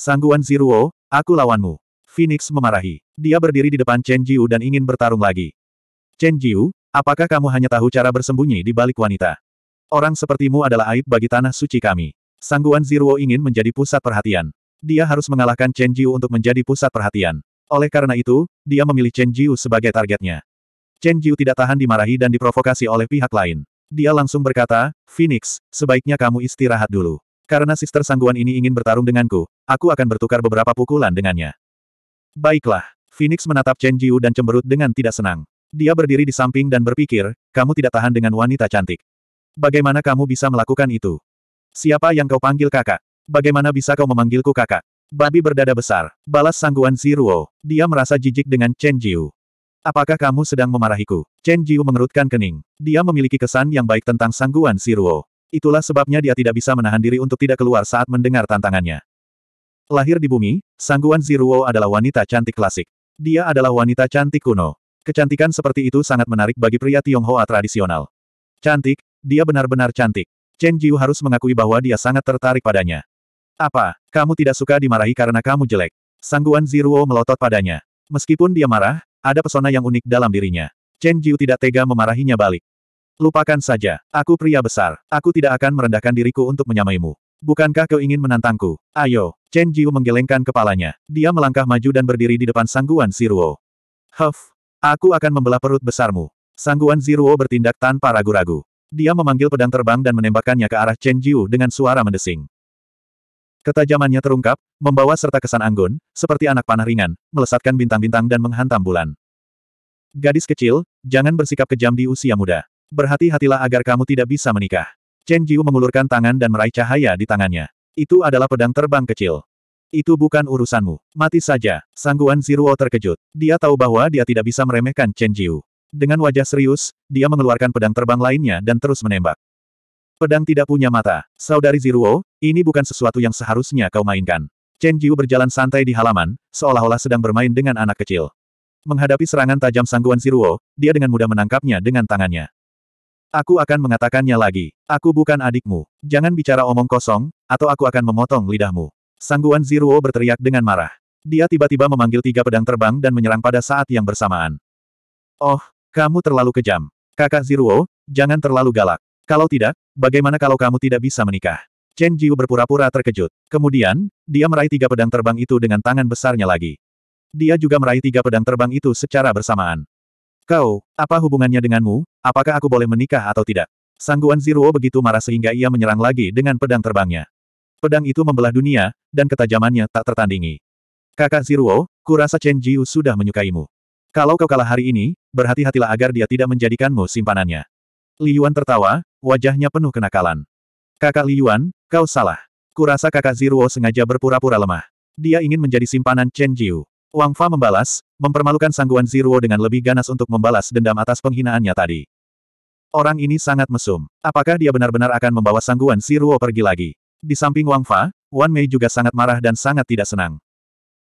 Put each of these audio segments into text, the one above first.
Sangguan Ziruo, aku lawanmu. Phoenix memarahi. Dia berdiri di depan Chen Jiu dan ingin bertarung lagi. Chen Jiu, apakah kamu hanya tahu cara bersembunyi di balik wanita? Orang sepertimu adalah aib bagi tanah suci kami. Sangguan Ziruo ingin menjadi pusat perhatian. Dia harus mengalahkan Chen Jiu untuk menjadi pusat perhatian. Oleh karena itu, dia memilih Chen Jiu sebagai targetnya. Chen Jiu tidak tahan dimarahi dan diprovokasi oleh pihak lain. Dia langsung berkata, Phoenix, sebaiknya kamu istirahat dulu. Karena Sister Sangguan ini ingin bertarung denganku, aku akan bertukar beberapa pukulan dengannya. Baiklah. Phoenix menatap Chen Jiu dan cemberut dengan tidak senang. Dia berdiri di samping dan berpikir, kamu tidak tahan dengan wanita cantik. Bagaimana kamu bisa melakukan itu? Siapa yang kau panggil kakak? Bagaimana bisa kau memanggilku kakak? Babi berdada besar. Balas sangguan Si Ruo. Dia merasa jijik dengan Chen Jiu. Apakah kamu sedang memarahiku? Chen Jiu mengerutkan kening. Dia memiliki kesan yang baik tentang sangguan Si Ruo. Itulah sebabnya dia tidak bisa menahan diri untuk tidak keluar saat mendengar tantangannya. Lahir di bumi, Sangguan Ziruo adalah wanita cantik klasik. Dia adalah wanita cantik kuno. Kecantikan seperti itu sangat menarik bagi pria Tionghoa tradisional. Cantik, dia benar-benar cantik. Chen Jiu harus mengakui bahwa dia sangat tertarik padanya. Apa, kamu tidak suka dimarahi karena kamu jelek? Sangguan Ziruo melotot padanya. Meskipun dia marah, ada pesona yang unik dalam dirinya. Chen Jiu tidak tega memarahinya balik. Lupakan saja, aku pria besar, aku tidak akan merendahkan diriku untuk menyamaimu. Bukankah kau ingin menantangku? Ayo, Chen Jiu menggelengkan kepalanya. Dia melangkah maju dan berdiri di depan sangguan Ziruo. Huff, aku akan membelah perut besarmu. Sangguan Ziruo bertindak tanpa ragu-ragu. Dia memanggil pedang terbang dan menembakkannya ke arah Chen Jiu dengan suara mendesing. Ketajamannya terungkap, membawa serta kesan anggun, seperti anak panah ringan, melesatkan bintang-bintang dan menghantam bulan. Gadis kecil, jangan bersikap kejam di usia muda. Berhati-hatilah agar kamu tidak bisa menikah. Chen Jiu mengulurkan tangan dan meraih cahaya di tangannya. Itu adalah pedang terbang kecil. Itu bukan urusanmu. Mati saja. Sangguan Ziruo terkejut. Dia tahu bahwa dia tidak bisa meremehkan Chen Jiu. Dengan wajah serius, dia mengeluarkan pedang terbang lainnya dan terus menembak. Pedang tidak punya mata. Saudari Ziruo, ini bukan sesuatu yang seharusnya kau mainkan. Chen Jiu berjalan santai di halaman, seolah-olah sedang bermain dengan anak kecil. Menghadapi serangan tajam sangguan Ziruo, dia dengan mudah menangkapnya dengan tangannya. Aku akan mengatakannya lagi. Aku bukan adikmu. Jangan bicara omong kosong, atau aku akan memotong lidahmu. Sangguan Ziruo berteriak dengan marah. Dia tiba-tiba memanggil tiga pedang terbang dan menyerang pada saat yang bersamaan. Oh, kamu terlalu kejam. Kakak Ziruo, jangan terlalu galak. Kalau tidak, bagaimana kalau kamu tidak bisa menikah? Chen Jiu berpura-pura terkejut. Kemudian, dia meraih tiga pedang terbang itu dengan tangan besarnya lagi. Dia juga meraih tiga pedang terbang itu secara bersamaan. Kau, apa hubungannya denganmu, apakah aku boleh menikah atau tidak? Sangguan Ziruo begitu marah sehingga ia menyerang lagi dengan pedang terbangnya. Pedang itu membelah dunia, dan ketajamannya tak tertandingi. Kakak Ziruo, kurasa Chen Jiu sudah menyukaimu. Kalau kau kalah hari ini, berhati-hatilah agar dia tidak menjadikanmu simpanannya. Li Yuan tertawa, wajahnya penuh kenakalan. Kakak Li Yuan, kau salah. Kurasa kakak Ziruo sengaja berpura-pura lemah. Dia ingin menjadi simpanan Chen Jiu. Wang Fa membalas, mempermalukan sangguan Ziruo dengan lebih ganas untuk membalas dendam atas penghinaannya tadi. Orang ini sangat mesum. Apakah dia benar-benar akan membawa sangguan Ziruo pergi lagi? Di samping Wang Fa, Wan Mei juga sangat marah dan sangat tidak senang.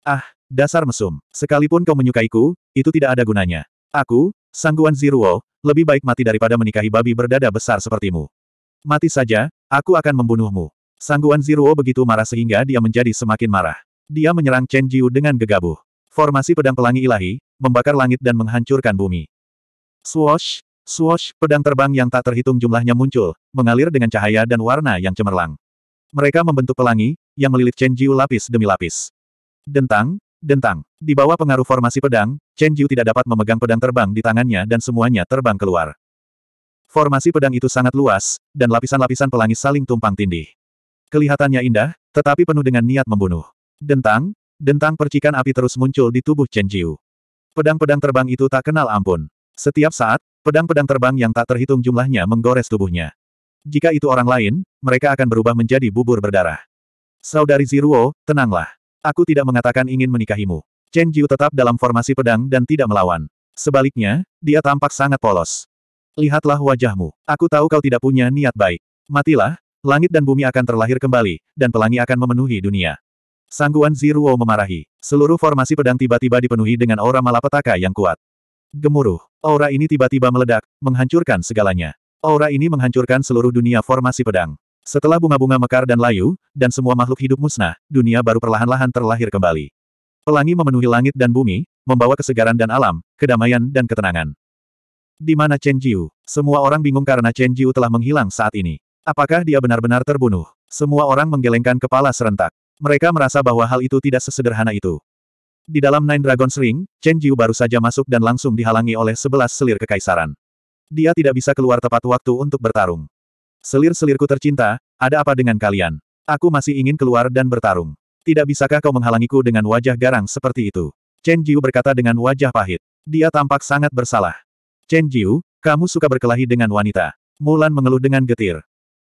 Ah, dasar mesum. Sekalipun kau menyukaiku, itu tidak ada gunanya. Aku, sangguan Ziruo, lebih baik mati daripada menikahi babi berdada besar sepertimu. Mati saja, aku akan membunuhmu. Sangguan Ziruo begitu marah sehingga dia menjadi semakin marah. Dia menyerang Chen Jiu dengan gegabah. Formasi pedang pelangi ilahi, membakar langit dan menghancurkan bumi. Swoosh, swoosh, pedang terbang yang tak terhitung jumlahnya muncul, mengalir dengan cahaya dan warna yang cemerlang. Mereka membentuk pelangi, yang melilit Chen Jiu lapis demi lapis. Dentang, dentang. Di bawah pengaruh formasi pedang, Chen Jiu tidak dapat memegang pedang terbang di tangannya dan semuanya terbang keluar. Formasi pedang itu sangat luas, dan lapisan-lapisan pelangi saling tumpang tindih. Kelihatannya indah, tetapi penuh dengan niat membunuh. Dentang, Dentang percikan api terus muncul di tubuh Chen Jiu. Pedang-pedang terbang itu tak kenal ampun. Setiap saat, pedang-pedang terbang yang tak terhitung jumlahnya menggores tubuhnya. Jika itu orang lain, mereka akan berubah menjadi bubur berdarah. Saudari Ziruo, tenanglah. Aku tidak mengatakan ingin menikahimu. Chen Jiu tetap dalam formasi pedang dan tidak melawan. Sebaliknya, dia tampak sangat polos. Lihatlah wajahmu. Aku tahu kau tidak punya niat baik. Matilah, langit dan bumi akan terlahir kembali, dan pelangi akan memenuhi dunia. Sangguan Ziruo memarahi. Seluruh formasi pedang tiba-tiba dipenuhi dengan aura malapetaka yang kuat. Gemuruh. Aura ini tiba-tiba meledak, menghancurkan segalanya. Aura ini menghancurkan seluruh dunia formasi pedang. Setelah bunga-bunga mekar dan layu, dan semua makhluk hidup musnah, dunia baru perlahan-lahan terlahir kembali. Pelangi memenuhi langit dan bumi, membawa kesegaran dan alam, kedamaian dan ketenangan. Di mana Chen Jiu? Semua orang bingung karena Chen Jiu telah menghilang saat ini. Apakah dia benar-benar terbunuh? Semua orang menggelengkan kepala serentak. Mereka merasa bahwa hal itu tidak sesederhana itu. Di dalam Nine Dragons Ring, Chen Jiu baru saja masuk dan langsung dihalangi oleh sebelas selir kekaisaran. Dia tidak bisa keluar tepat waktu untuk bertarung. Selir-selirku tercinta, ada apa dengan kalian? Aku masih ingin keluar dan bertarung. Tidak bisakah kau menghalangiku dengan wajah garang seperti itu? Chen Jiu berkata dengan wajah pahit. Dia tampak sangat bersalah. Chen Jiu, kamu suka berkelahi dengan wanita. Mulan mengeluh dengan getir.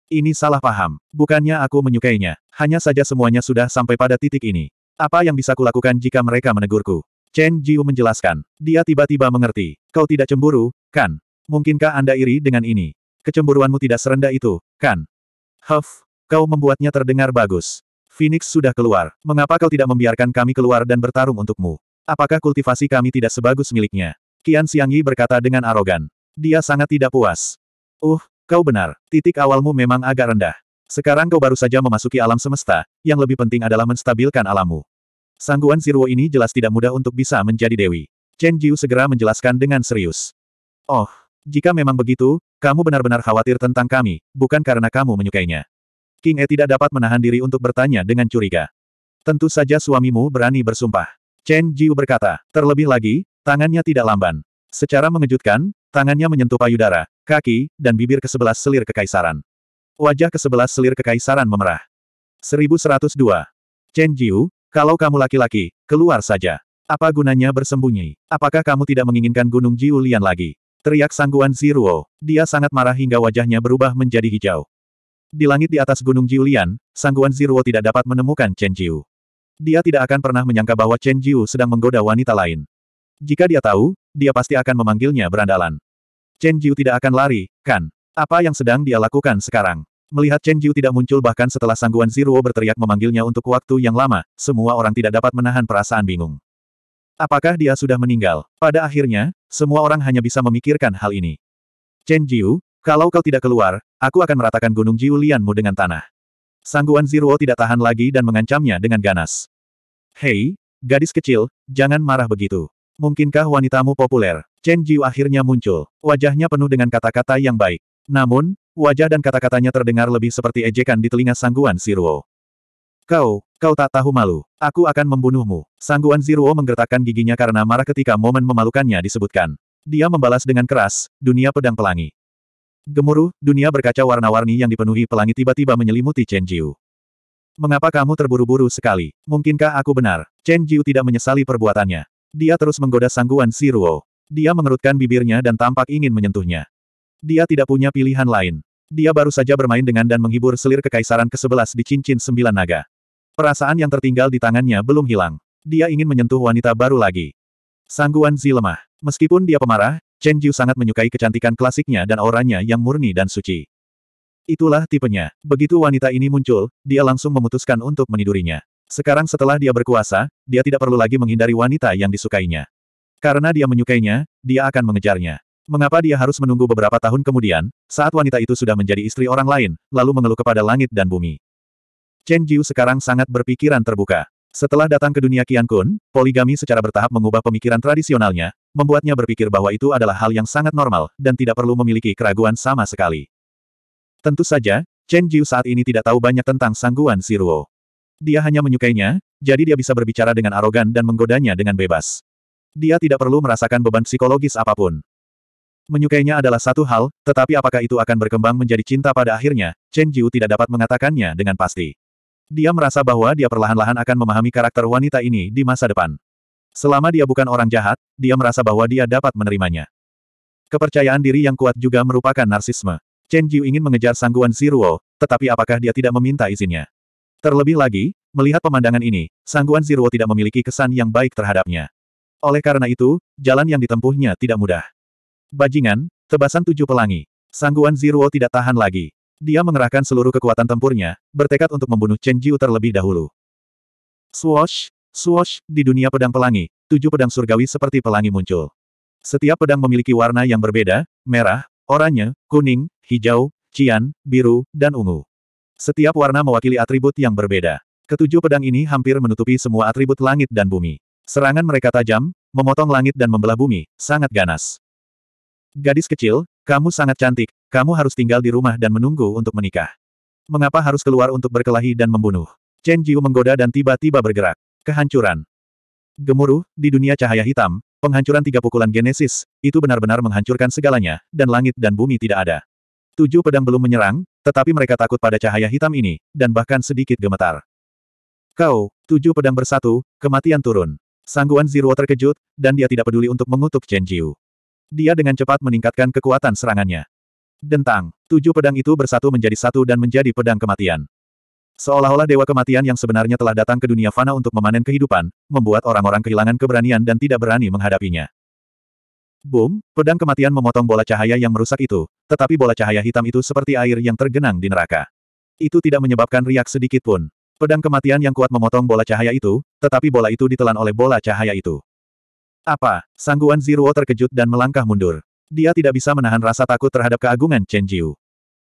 Ini salah paham. Bukannya aku menyukainya. Hanya saja semuanya sudah sampai pada titik ini. Apa yang bisa kulakukan jika mereka menegurku? Chen Jiu menjelaskan. Dia tiba-tiba mengerti. Kau tidak cemburu, kan? Mungkinkah Anda iri dengan ini? Kecemburuanmu tidak serendah itu, kan? Huff, kau membuatnya terdengar bagus. Phoenix sudah keluar. Mengapa kau tidak membiarkan kami keluar dan bertarung untukmu? Apakah kultivasi kami tidak sebagus miliknya? Qian Xiangyi berkata dengan arogan. Dia sangat tidak puas. Uh, Kau benar, titik awalmu memang agak rendah. Sekarang kau baru saja memasuki alam semesta, yang lebih penting adalah menstabilkan alammu. Sangguan Sirwo ini jelas tidak mudah untuk bisa menjadi dewi. Chen Jiu segera menjelaskan dengan serius. Oh, jika memang begitu, kamu benar-benar khawatir tentang kami, bukan karena kamu menyukainya. King E tidak dapat menahan diri untuk bertanya dengan curiga. Tentu saja suamimu berani bersumpah. Chen Jiu berkata, terlebih lagi, tangannya tidak lamban. Secara mengejutkan, tangannya menyentuh payudara, kaki, dan bibir ke sebelas selir kekaisaran. Wajah ke sebelas selir kekaisaran memerah. 1102. Chen Jiu, kalau kamu laki-laki, keluar saja. Apa gunanya bersembunyi? Apakah kamu tidak menginginkan Gunung Jiu Lian lagi? Teriak sangguan Ziruo. Dia sangat marah hingga wajahnya berubah menjadi hijau. Di langit di atas Gunung Jiu Lian, sangguan Ziruo tidak dapat menemukan Chen Jiu. Dia tidak akan pernah menyangka bahwa Chen Jiu sedang menggoda wanita lain. Jika dia tahu, dia pasti akan memanggilnya berandalan. Chen Jiu tidak akan lari, kan? Apa yang sedang dia lakukan sekarang? Melihat Chen Jiu tidak muncul bahkan setelah sangguan Ziruo berteriak memanggilnya untuk waktu yang lama, semua orang tidak dapat menahan perasaan bingung. Apakah dia sudah meninggal? Pada akhirnya, semua orang hanya bisa memikirkan hal ini. Chen Jiu, kalau kau tidak keluar, aku akan meratakan gunung Jiu Lianmu dengan tanah. Sangguan Ziruo tidak tahan lagi dan mengancamnya dengan ganas. Hei, gadis kecil, jangan marah begitu. Mungkinkah wanitamu populer? Chen Jiu akhirnya muncul. Wajahnya penuh dengan kata-kata yang baik. Namun, wajah dan kata-katanya terdengar lebih seperti ejekan di telinga sangguan Siruo. Kau, kau tak tahu malu. Aku akan membunuhmu. Sangguan Siruo menggertakkan giginya karena marah ketika momen memalukannya disebutkan. Dia membalas dengan keras, dunia pedang pelangi. Gemuruh, dunia berkaca warna-warni yang dipenuhi pelangi tiba-tiba menyelimuti Chen Jiu. Mengapa kamu terburu-buru sekali? Mungkinkah aku benar? Chen Jiu tidak menyesali perbuatannya. Dia terus menggoda sangguan Siruo. Dia mengerutkan bibirnya dan tampak ingin menyentuhnya. Dia tidak punya pilihan lain. Dia baru saja bermain dengan dan menghibur selir kekaisaran ke-11 di cincin sembilan naga. Perasaan yang tertinggal di tangannya belum hilang. Dia ingin menyentuh wanita baru lagi. Sangguan Zi lemah. Meskipun dia pemarah, Chen Jiu sangat menyukai kecantikan klasiknya dan auranya yang murni dan suci. Itulah tipenya. Begitu wanita ini muncul, dia langsung memutuskan untuk menidurinya. Sekarang setelah dia berkuasa, dia tidak perlu lagi menghindari wanita yang disukainya. Karena dia menyukainya, dia akan mengejarnya. Mengapa dia harus menunggu beberapa tahun kemudian, saat wanita itu sudah menjadi istri orang lain, lalu mengeluh kepada langit dan bumi. Chen Jiu sekarang sangat berpikiran terbuka. Setelah datang ke dunia Kian Kun, poligami secara bertahap mengubah pemikiran tradisionalnya, membuatnya berpikir bahwa itu adalah hal yang sangat normal, dan tidak perlu memiliki keraguan sama sekali. Tentu saja, Chen Jiu saat ini tidak tahu banyak tentang sangguan Siruo. Dia hanya menyukainya, jadi dia bisa berbicara dengan arogan dan menggodanya dengan bebas. Dia tidak perlu merasakan beban psikologis apapun. Menyukainya adalah satu hal, tetapi apakah itu akan berkembang menjadi cinta pada akhirnya, Chen Jiu tidak dapat mengatakannya dengan pasti. Dia merasa bahwa dia perlahan-lahan akan memahami karakter wanita ini di masa depan. Selama dia bukan orang jahat, dia merasa bahwa dia dapat menerimanya. Kepercayaan diri yang kuat juga merupakan narsisme. Chen Jiu ingin mengejar sangguan Ziruo, tetapi apakah dia tidak meminta izinnya? Terlebih lagi, melihat pemandangan ini, sangguan Ziruo tidak memiliki kesan yang baik terhadapnya. Oleh karena itu, jalan yang ditempuhnya tidak mudah. Bajingan, tebasan tujuh pelangi. Sangguan Ziruo tidak tahan lagi. Dia mengerahkan seluruh kekuatan tempurnya, bertekad untuk membunuh Chen Jiu terlebih dahulu. Swoosh, swoosh, di dunia pedang pelangi, tujuh pedang surgawi seperti pelangi muncul. Setiap pedang memiliki warna yang berbeda, merah, oranye, kuning, hijau, cian, biru, dan ungu. Setiap warna mewakili atribut yang berbeda. Ketujuh pedang ini hampir menutupi semua atribut langit dan bumi. Serangan mereka tajam, memotong langit dan membelah bumi, sangat ganas. Gadis kecil, kamu sangat cantik, kamu harus tinggal di rumah dan menunggu untuk menikah. Mengapa harus keluar untuk berkelahi dan membunuh? Chen Jiu menggoda dan tiba-tiba bergerak. Kehancuran. Gemuruh, di dunia cahaya hitam, penghancuran tiga pukulan Genesis, itu benar-benar menghancurkan segalanya, dan langit dan bumi tidak ada. Tujuh pedang belum menyerang, tetapi mereka takut pada cahaya hitam ini, dan bahkan sedikit gemetar. Kau, tujuh pedang bersatu, kematian turun. Sangguan Zero terkejut, dan dia tidak peduli untuk mengutuk Chen Jiu. Dia dengan cepat meningkatkan kekuatan serangannya. Dentang, tujuh pedang itu bersatu menjadi satu dan menjadi pedang kematian. Seolah-olah dewa kematian yang sebenarnya telah datang ke dunia fana untuk memanen kehidupan, membuat orang-orang kehilangan keberanian dan tidak berani menghadapinya. Boom, pedang kematian memotong bola cahaya yang merusak itu, tetapi bola cahaya hitam itu seperti air yang tergenang di neraka. Itu tidak menyebabkan riak sedikit pun. Pedang kematian yang kuat memotong bola cahaya itu, tetapi bola itu ditelan oleh bola cahaya itu. Apa? Sangguan Ziruo terkejut dan melangkah mundur. Dia tidak bisa menahan rasa takut terhadap keagungan Chen Jiu.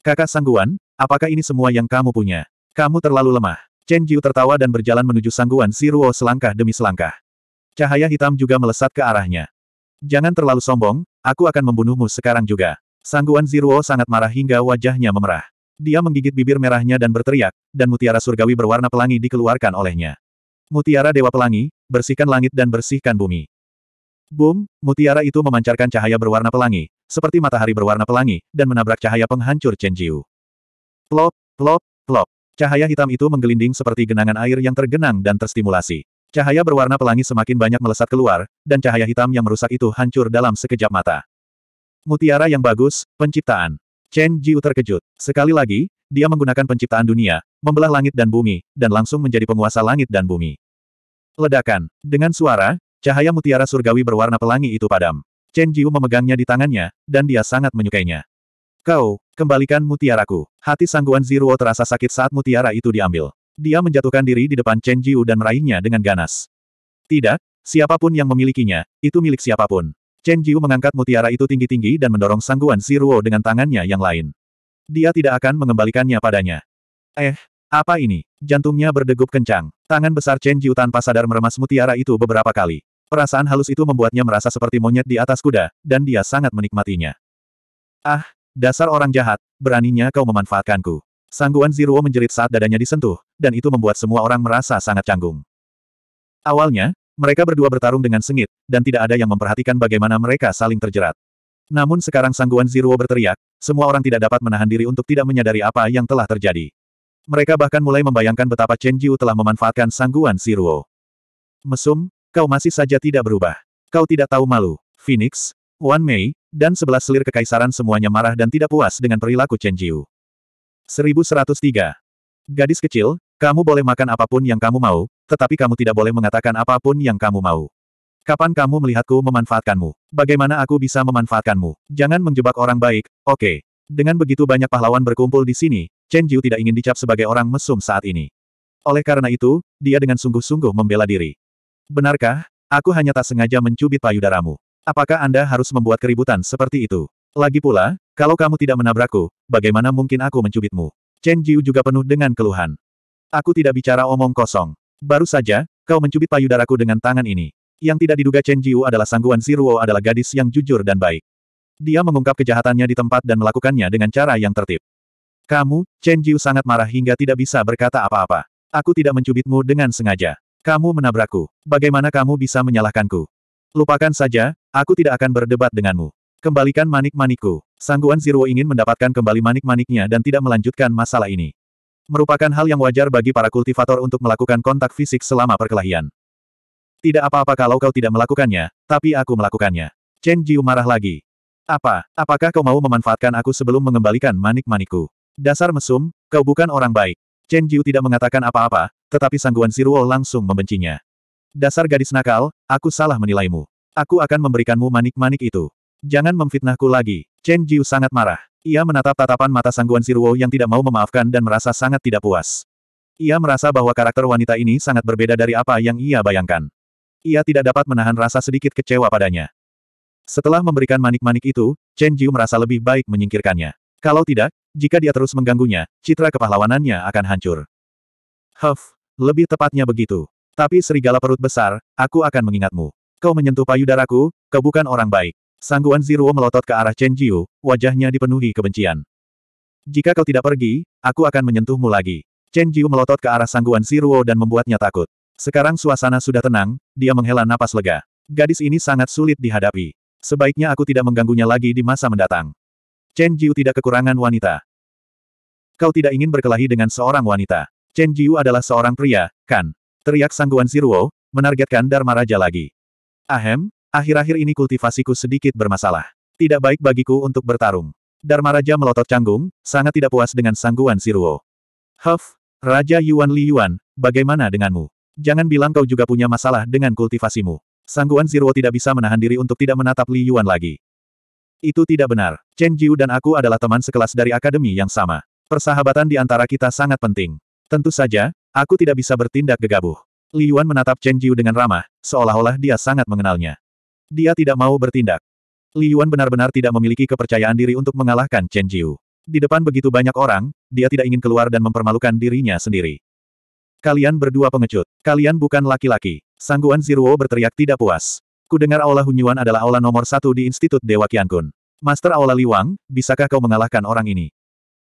Kakak Sangguan, apakah ini semua yang kamu punya? Kamu terlalu lemah. Chen Jiu tertawa dan berjalan menuju Sangguan Ziruo selangkah demi selangkah. Cahaya hitam juga melesat ke arahnya. Jangan terlalu sombong, aku akan membunuhmu sekarang juga. Sangguan Ziruo sangat marah hingga wajahnya memerah. Dia menggigit bibir merahnya dan berteriak, dan mutiara surgawi berwarna pelangi dikeluarkan olehnya. Mutiara Dewa Pelangi, bersihkan langit dan bersihkan bumi. Boom, mutiara itu memancarkan cahaya berwarna pelangi, seperti matahari berwarna pelangi, dan menabrak cahaya penghancur Chen Jiu. Plop, plop, plop. Cahaya hitam itu menggelinding seperti genangan air yang tergenang dan terstimulasi. Cahaya berwarna pelangi semakin banyak melesat keluar, dan cahaya hitam yang merusak itu hancur dalam sekejap mata. Mutiara yang bagus, penciptaan. Chen Jiu terkejut. Sekali lagi, dia menggunakan penciptaan dunia, membelah langit dan bumi, dan langsung menjadi penguasa langit dan bumi. Ledakan. Dengan suara, cahaya mutiara surgawi berwarna pelangi itu padam. Chen Jiu memegangnya di tangannya, dan dia sangat menyukainya. Kau, kembalikan mutiaraku. Hati sangguan Ziruo terasa sakit saat mutiara itu diambil. Dia menjatuhkan diri di depan Chen Jiu dan meraihnya dengan ganas. Tidak, siapapun yang memilikinya, itu milik siapapun. Chen Jiu mengangkat mutiara itu tinggi-tinggi dan mendorong sangguan Ziruo dengan tangannya yang lain. Dia tidak akan mengembalikannya padanya. Eh, apa ini? Jantungnya berdegup kencang. Tangan besar Chen Jiu tanpa sadar meremas mutiara itu beberapa kali. Perasaan halus itu membuatnya merasa seperti monyet di atas kuda, dan dia sangat menikmatinya. Ah, dasar orang jahat, beraninya kau memanfaatkanku. Sangguan Ziruo menjerit saat dadanya disentuh, dan itu membuat semua orang merasa sangat canggung. Awalnya, mereka berdua bertarung dengan sengit, dan tidak ada yang memperhatikan bagaimana mereka saling terjerat. Namun sekarang sangguan Ziruo berteriak, semua orang tidak dapat menahan diri untuk tidak menyadari apa yang telah terjadi. Mereka bahkan mulai membayangkan betapa Chen Jiu telah memanfaatkan sangguan Ziruo. Mesum, kau masih saja tidak berubah. Kau tidak tahu malu. Phoenix, Wan Mei, dan sebelas selir kekaisaran semuanya marah dan tidak puas dengan perilaku Chen Jiu. 1103. Gadis kecil, kamu boleh makan apapun yang kamu mau, tetapi kamu tidak boleh mengatakan apapun yang kamu mau. Kapan kamu melihatku memanfaatkanmu? Bagaimana aku bisa memanfaatkanmu? Jangan menjebak orang baik, oke. Okay. Dengan begitu banyak pahlawan berkumpul di sini, Chen Jiu tidak ingin dicap sebagai orang mesum saat ini. Oleh karena itu, dia dengan sungguh-sungguh membela diri. Benarkah, aku hanya tak sengaja mencubit payudaramu? Apakah Anda harus membuat keributan seperti itu? Lagi pula, kalau kamu tidak menabrakku, bagaimana mungkin aku mencubitmu? Chen Jiu juga penuh dengan keluhan. Aku tidak bicara omong kosong. Baru saja, kau mencubit payudaraku dengan tangan ini. Yang tidak diduga Chen Jiu adalah sangguan Ziruo adalah gadis yang jujur dan baik. Dia mengungkap kejahatannya di tempat dan melakukannya dengan cara yang tertib. Kamu, Chen Jiu sangat marah hingga tidak bisa berkata apa-apa. Aku tidak mencubitmu dengan sengaja. Kamu menabrakku. Bagaimana kamu bisa menyalahkanku? Lupakan saja, aku tidak akan berdebat denganmu. Kembalikan manik-manikku. Sangguan Ziruo ingin mendapatkan kembali manik-maniknya dan tidak melanjutkan masalah ini. Merupakan hal yang wajar bagi para kultivator untuk melakukan kontak fisik selama perkelahian. Tidak apa-apa kalau kau tidak melakukannya, tapi aku melakukannya. Chen Jiu marah lagi. Apa? Apakah kau mau memanfaatkan aku sebelum mengembalikan manik-manikku? Dasar mesum, kau bukan orang baik. Chen Jiu tidak mengatakan apa-apa, tetapi sangguan Siruo langsung membencinya. Dasar gadis nakal, aku salah menilaimu. Aku akan memberikanmu manik-manik itu. Jangan memfitnahku lagi. Chen Jiu sangat marah. Ia menatap tatapan mata sangguan Siruo yang tidak mau memaafkan dan merasa sangat tidak puas. Ia merasa bahwa karakter wanita ini sangat berbeda dari apa yang ia bayangkan. Ia tidak dapat menahan rasa sedikit kecewa padanya. Setelah memberikan manik-manik itu, Chen Jiu merasa lebih baik menyingkirkannya. Kalau tidak, jika dia terus mengganggunya, citra kepahlawanannya akan hancur. Huff, lebih tepatnya begitu. Tapi serigala perut besar, aku akan mengingatmu. Kau menyentuh payudaraku, kau bukan orang baik. Sangguan Ziruo melotot ke arah Chen Jiu, wajahnya dipenuhi kebencian. Jika kau tidak pergi, aku akan menyentuhmu lagi. Chen Jiu melotot ke arah Sangguan Ziruo dan membuatnya takut. Sekarang suasana sudah tenang, dia menghela napas lega. Gadis ini sangat sulit dihadapi. Sebaiknya aku tidak mengganggunya lagi di masa mendatang. Chen Jiu tidak kekurangan wanita. Kau tidak ingin berkelahi dengan seorang wanita. Chen Jiu adalah seorang pria, kan? Teriak Sangguan Ziruo, menargetkan Dharma Raja lagi. Ahem, Akhir-akhir ini kultivasiku sedikit bermasalah. Tidak baik bagiku untuk bertarung. Dharma Raja melotot canggung, sangat tidak puas dengan sangguan Siruo. Huff, Raja Yuan Li Yuan, bagaimana denganmu? Jangan bilang kau juga punya masalah dengan kultivasimu. Sangguan Siruo tidak bisa menahan diri untuk tidak menatap Li Yuan lagi. Itu tidak benar. Chen Jiu dan aku adalah teman sekelas dari akademi yang sama. Persahabatan di antara kita sangat penting. Tentu saja, aku tidak bisa bertindak gegabah. Li Yuan menatap Chen Jiu dengan ramah, seolah-olah dia sangat mengenalnya. Dia tidak mau bertindak. Li Yuan benar-benar tidak memiliki kepercayaan diri untuk mengalahkan Chen Jiu. Di depan begitu banyak orang, dia tidak ingin keluar dan mempermalukan dirinya sendiri. Kalian berdua pengecut. Kalian bukan laki-laki. Sangguan Ziruo berteriak tidak puas. Kudengar Aula Hunyuan adalah aula nomor satu di Institut Dewa Qiankun. Master Aula Wang, bisakah kau mengalahkan orang ini?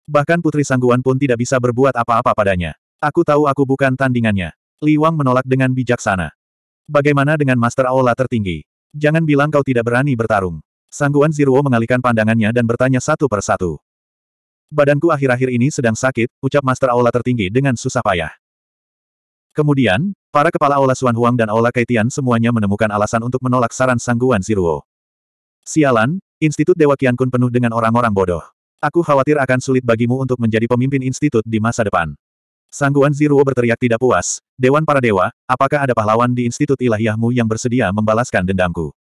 Bahkan Putri Sangguan pun tidak bisa berbuat apa-apa padanya. Aku tahu aku bukan tandingannya. Li Wang menolak dengan bijaksana. Bagaimana dengan Master Aula tertinggi? Jangan bilang kau tidak berani bertarung. Sangguan Ziruo mengalihkan pandangannya dan bertanya satu per satu. Badanku akhir-akhir ini sedang sakit, ucap Master Aula tertinggi dengan susah payah. Kemudian, para kepala Aula Suan Huang dan Aula Kaitian semuanya menemukan alasan untuk menolak saran Sangguan Ziruo. Sialan, Institut Dewa Kian Kun penuh dengan orang-orang bodoh. Aku khawatir akan sulit bagimu untuk menjadi pemimpin institut di masa depan. Sangguan Ziruo berteriak tidak puas, Dewan para Dewa, apakah ada pahlawan di Institut Ilahiyahmu yang bersedia membalaskan dendamku?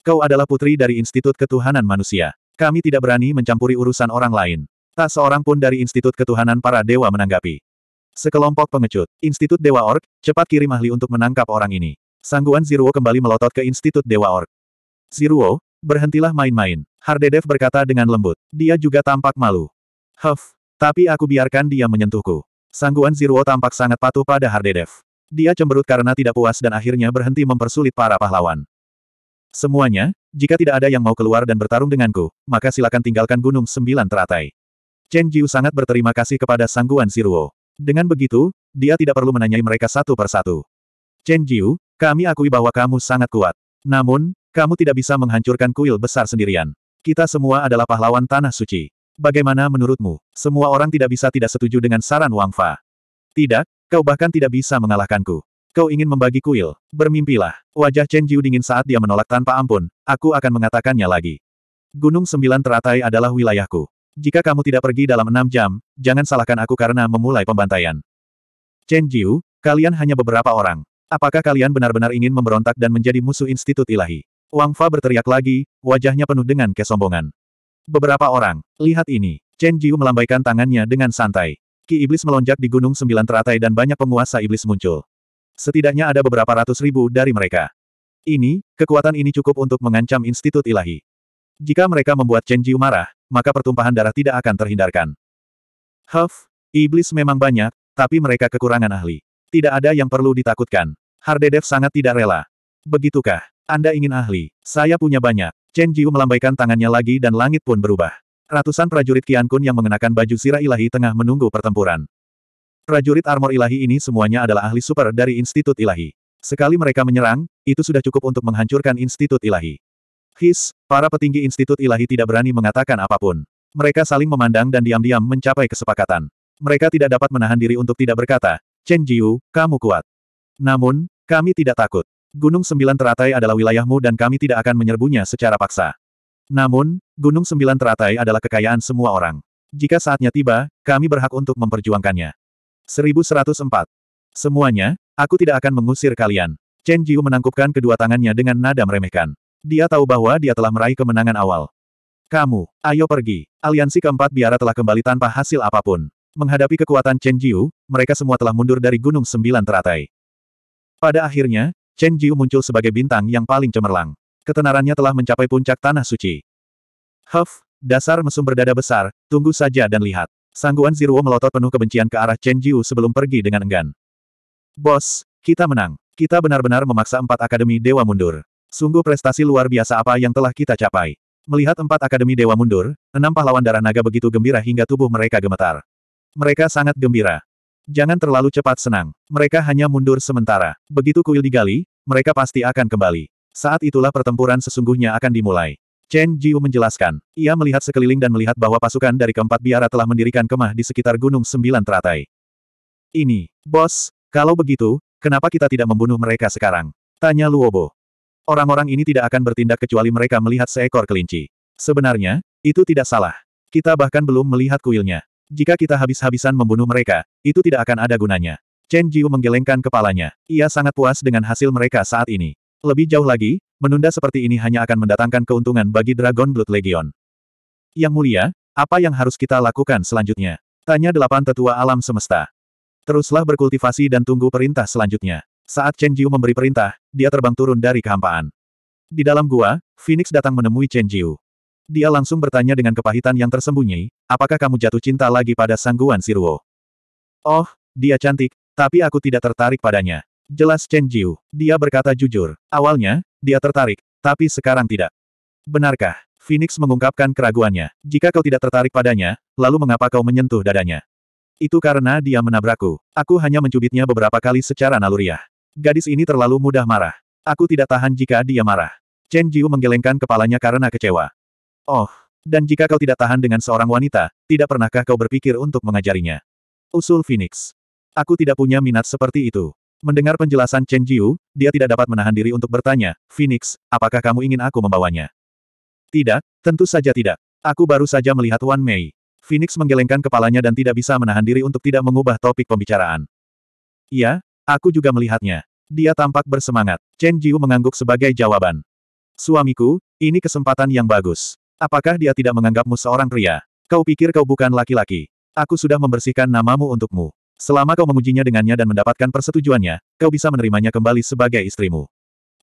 Kau adalah putri dari Institut Ketuhanan Manusia. Kami tidak berani mencampuri urusan orang lain. Tak seorang pun dari Institut Ketuhanan para Dewa menanggapi. Sekelompok pengecut, Institut Dewa Ork, cepat kirim ahli untuk menangkap orang ini. Sangguan Ziruo kembali melotot ke Institut Dewa Ork. Ziruo, berhentilah main-main. Hardedev berkata dengan lembut. Dia juga tampak malu. Huff, tapi aku biarkan dia menyentuhku. Sangguan Zirwo tampak sangat patuh pada Hardedev. Dia cemberut karena tidak puas dan akhirnya berhenti mempersulit para pahlawan. Semuanya, jika tidak ada yang mau keluar dan bertarung denganku, maka silakan tinggalkan Gunung Sembilan Teratai. Chen Jiu sangat berterima kasih kepada Sangguan Zirwo. Dengan begitu, dia tidak perlu menanyai mereka satu persatu. Chen Jiu, kami akui bahwa kamu sangat kuat. Namun, kamu tidak bisa menghancurkan kuil besar sendirian. Kita semua adalah pahlawan Tanah Suci. Bagaimana menurutmu, semua orang tidak bisa tidak setuju dengan saran Wang Fa? Tidak, kau bahkan tidak bisa mengalahkanku. Kau ingin membagi kuil, bermimpilah. Wajah Chen Jiu dingin saat dia menolak tanpa ampun, aku akan mengatakannya lagi. Gunung Sembilan Teratai adalah wilayahku. Jika kamu tidak pergi dalam enam jam, jangan salahkan aku karena memulai pembantaian. Chen Jiu, kalian hanya beberapa orang. Apakah kalian benar-benar ingin memberontak dan menjadi musuh Institut Ilahi? Wang Fa berteriak lagi, wajahnya penuh dengan kesombongan. Beberapa orang, lihat ini. Chen Jiu melambaikan tangannya dengan santai. Ki Iblis melonjak di Gunung Sembilan Teratai dan banyak penguasa Iblis muncul. Setidaknya ada beberapa ratus ribu dari mereka. Ini, kekuatan ini cukup untuk mengancam Institut Ilahi. Jika mereka membuat Chen Jiu marah, maka pertumpahan darah tidak akan terhindarkan. Huff, Iblis memang banyak, tapi mereka kekurangan ahli. Tidak ada yang perlu ditakutkan. Hardedev sangat tidak rela. Begitukah? Anda ingin ahli? Saya punya banyak. Chen Jiu melambaikan tangannya lagi dan langit pun berubah. Ratusan prajurit Qian Kun yang mengenakan baju sirah ilahi tengah menunggu pertempuran. Prajurit armor ilahi ini semuanya adalah ahli super dari Institut Ilahi. Sekali mereka menyerang, itu sudah cukup untuk menghancurkan Institut Ilahi. His, para petinggi Institut Ilahi tidak berani mengatakan apapun. Mereka saling memandang dan diam-diam mencapai kesepakatan. Mereka tidak dapat menahan diri untuk tidak berkata, Chen Jiu, kamu kuat. Namun, kami tidak takut. Gunung Sembilan Teratai adalah wilayahmu dan kami tidak akan menyerbunya secara paksa. Namun, Gunung Sembilan Teratai adalah kekayaan semua orang. Jika saatnya tiba, kami berhak untuk memperjuangkannya. 1104. Semuanya, aku tidak akan mengusir kalian. Chen Jiu menangkupkan kedua tangannya dengan nada meremehkan. Dia tahu bahwa dia telah meraih kemenangan awal. Kamu, ayo pergi. Aliansi keempat biara telah kembali tanpa hasil apapun. Menghadapi kekuatan Chen Jiu, mereka semua telah mundur dari Gunung Sembilan Teratai. Pada akhirnya, Chen Jiu muncul sebagai bintang yang paling cemerlang. Ketenarannya telah mencapai puncak tanah suci. Huff, dasar mesum berdada besar, tunggu saja dan lihat. Sangguan Ziruo melotot penuh kebencian ke arah Chen Jiu sebelum pergi dengan enggan. Bos, kita menang. Kita benar-benar memaksa empat Akademi Dewa mundur. Sungguh prestasi luar biasa apa yang telah kita capai. Melihat empat Akademi Dewa mundur, enam pahlawan darah naga begitu gembira hingga tubuh mereka gemetar. Mereka sangat gembira. Jangan terlalu cepat senang. Mereka hanya mundur sementara. Begitu kuil digali, mereka pasti akan kembali. Saat itulah pertempuran sesungguhnya akan dimulai. Chen Jiu menjelaskan. Ia melihat sekeliling dan melihat bahwa pasukan dari keempat biara telah mendirikan kemah di sekitar Gunung Sembilan Teratai. Ini, bos, kalau begitu, kenapa kita tidak membunuh mereka sekarang? Tanya Luobo. Orang-orang ini tidak akan bertindak kecuali mereka melihat seekor kelinci. Sebenarnya, itu tidak salah. Kita bahkan belum melihat kuilnya. Jika kita habis-habisan membunuh mereka, itu tidak akan ada gunanya. Chen Jiu menggelengkan kepalanya. Ia sangat puas dengan hasil mereka saat ini. Lebih jauh lagi, menunda seperti ini hanya akan mendatangkan keuntungan bagi Dragon Blood Legion. Yang mulia, apa yang harus kita lakukan selanjutnya? Tanya delapan tetua alam semesta. Teruslah berkultivasi dan tunggu perintah selanjutnya. Saat Chen Jiu memberi perintah, dia terbang turun dari kehampaan. Di dalam gua, Phoenix datang menemui Chen Jiu. Dia langsung bertanya dengan kepahitan yang tersembunyi, apakah kamu jatuh cinta lagi pada sangguan Siruo? Oh, dia cantik, tapi aku tidak tertarik padanya. Jelas Chen Jiu. Dia berkata jujur. Awalnya, dia tertarik, tapi sekarang tidak. Benarkah? Phoenix mengungkapkan keraguannya. Jika kau tidak tertarik padanya, lalu mengapa kau menyentuh dadanya? Itu karena dia menabrakku. Aku hanya mencubitnya beberapa kali secara naluriah. Gadis ini terlalu mudah marah. Aku tidak tahan jika dia marah. Chen Jiu menggelengkan kepalanya karena kecewa. Oh, dan jika kau tidak tahan dengan seorang wanita, tidak pernahkah kau berpikir untuk mengajarinya? Usul Phoenix. Aku tidak punya minat seperti itu. Mendengar penjelasan Chen Jiu, dia tidak dapat menahan diri untuk bertanya, Phoenix, apakah kamu ingin aku membawanya? Tidak, tentu saja tidak. Aku baru saja melihat Wan Mei. Phoenix menggelengkan kepalanya dan tidak bisa menahan diri untuk tidak mengubah topik pembicaraan. Iya, aku juga melihatnya. Dia tampak bersemangat. Chen Jiu mengangguk sebagai jawaban. Suamiku, ini kesempatan yang bagus. Apakah dia tidak menganggapmu seorang pria? Kau pikir kau bukan laki-laki? Aku sudah membersihkan namamu untukmu. Selama kau mengujinya dengannya dan mendapatkan persetujuannya, kau bisa menerimanya kembali sebagai istrimu.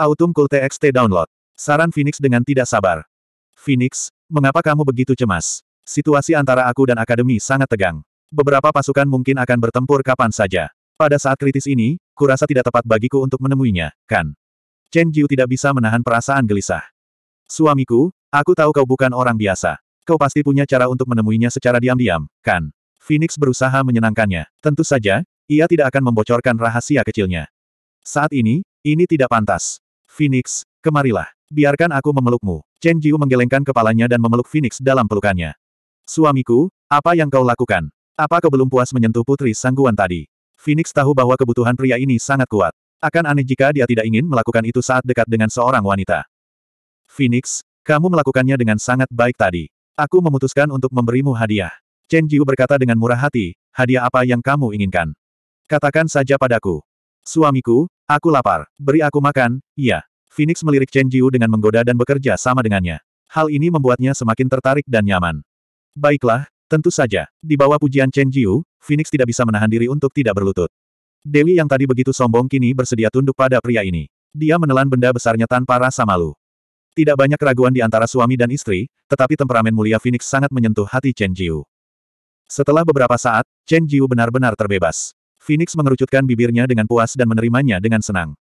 Autumn Cool TXT Download. Saran Phoenix dengan tidak sabar. Phoenix, mengapa kamu begitu cemas? Situasi antara aku dan Akademi sangat tegang. Beberapa pasukan mungkin akan bertempur kapan saja. Pada saat kritis ini, kurasa tidak tepat bagiku untuk menemuinya, kan? Chen Jiu tidak bisa menahan perasaan gelisah. Suamiku, Aku tahu kau bukan orang biasa. Kau pasti punya cara untuk menemuinya secara diam-diam, kan? Phoenix berusaha menyenangkannya. Tentu saja, ia tidak akan membocorkan rahasia kecilnya. Saat ini, ini tidak pantas. Phoenix, kemarilah. Biarkan aku memelukmu. Chen Jiu menggelengkan kepalanya dan memeluk Phoenix dalam pelukannya. Suamiku, apa yang kau lakukan? Apa kau belum puas menyentuh putri sangguan tadi? Phoenix tahu bahwa kebutuhan pria ini sangat kuat. Akan aneh jika dia tidak ingin melakukan itu saat dekat dengan seorang wanita. Phoenix, kamu melakukannya dengan sangat baik tadi. Aku memutuskan untuk memberimu hadiah. Chen Jiu berkata dengan murah hati, hadiah apa yang kamu inginkan? Katakan saja padaku. Suamiku, aku lapar. Beri aku makan, iya. Phoenix melirik Chen Jiu dengan menggoda dan bekerja sama dengannya. Hal ini membuatnya semakin tertarik dan nyaman. Baiklah, tentu saja. Di bawah pujian Chen Jiu, Phoenix tidak bisa menahan diri untuk tidak berlutut. Dewi yang tadi begitu sombong kini bersedia tunduk pada pria ini. Dia menelan benda besarnya tanpa rasa malu. Tidak banyak keraguan di antara suami dan istri, tetapi temperamen mulia Phoenix sangat menyentuh hati Chen Jiu. Setelah beberapa saat, Chen Jiu benar-benar terbebas. Phoenix mengerucutkan bibirnya dengan puas dan menerimanya dengan senang.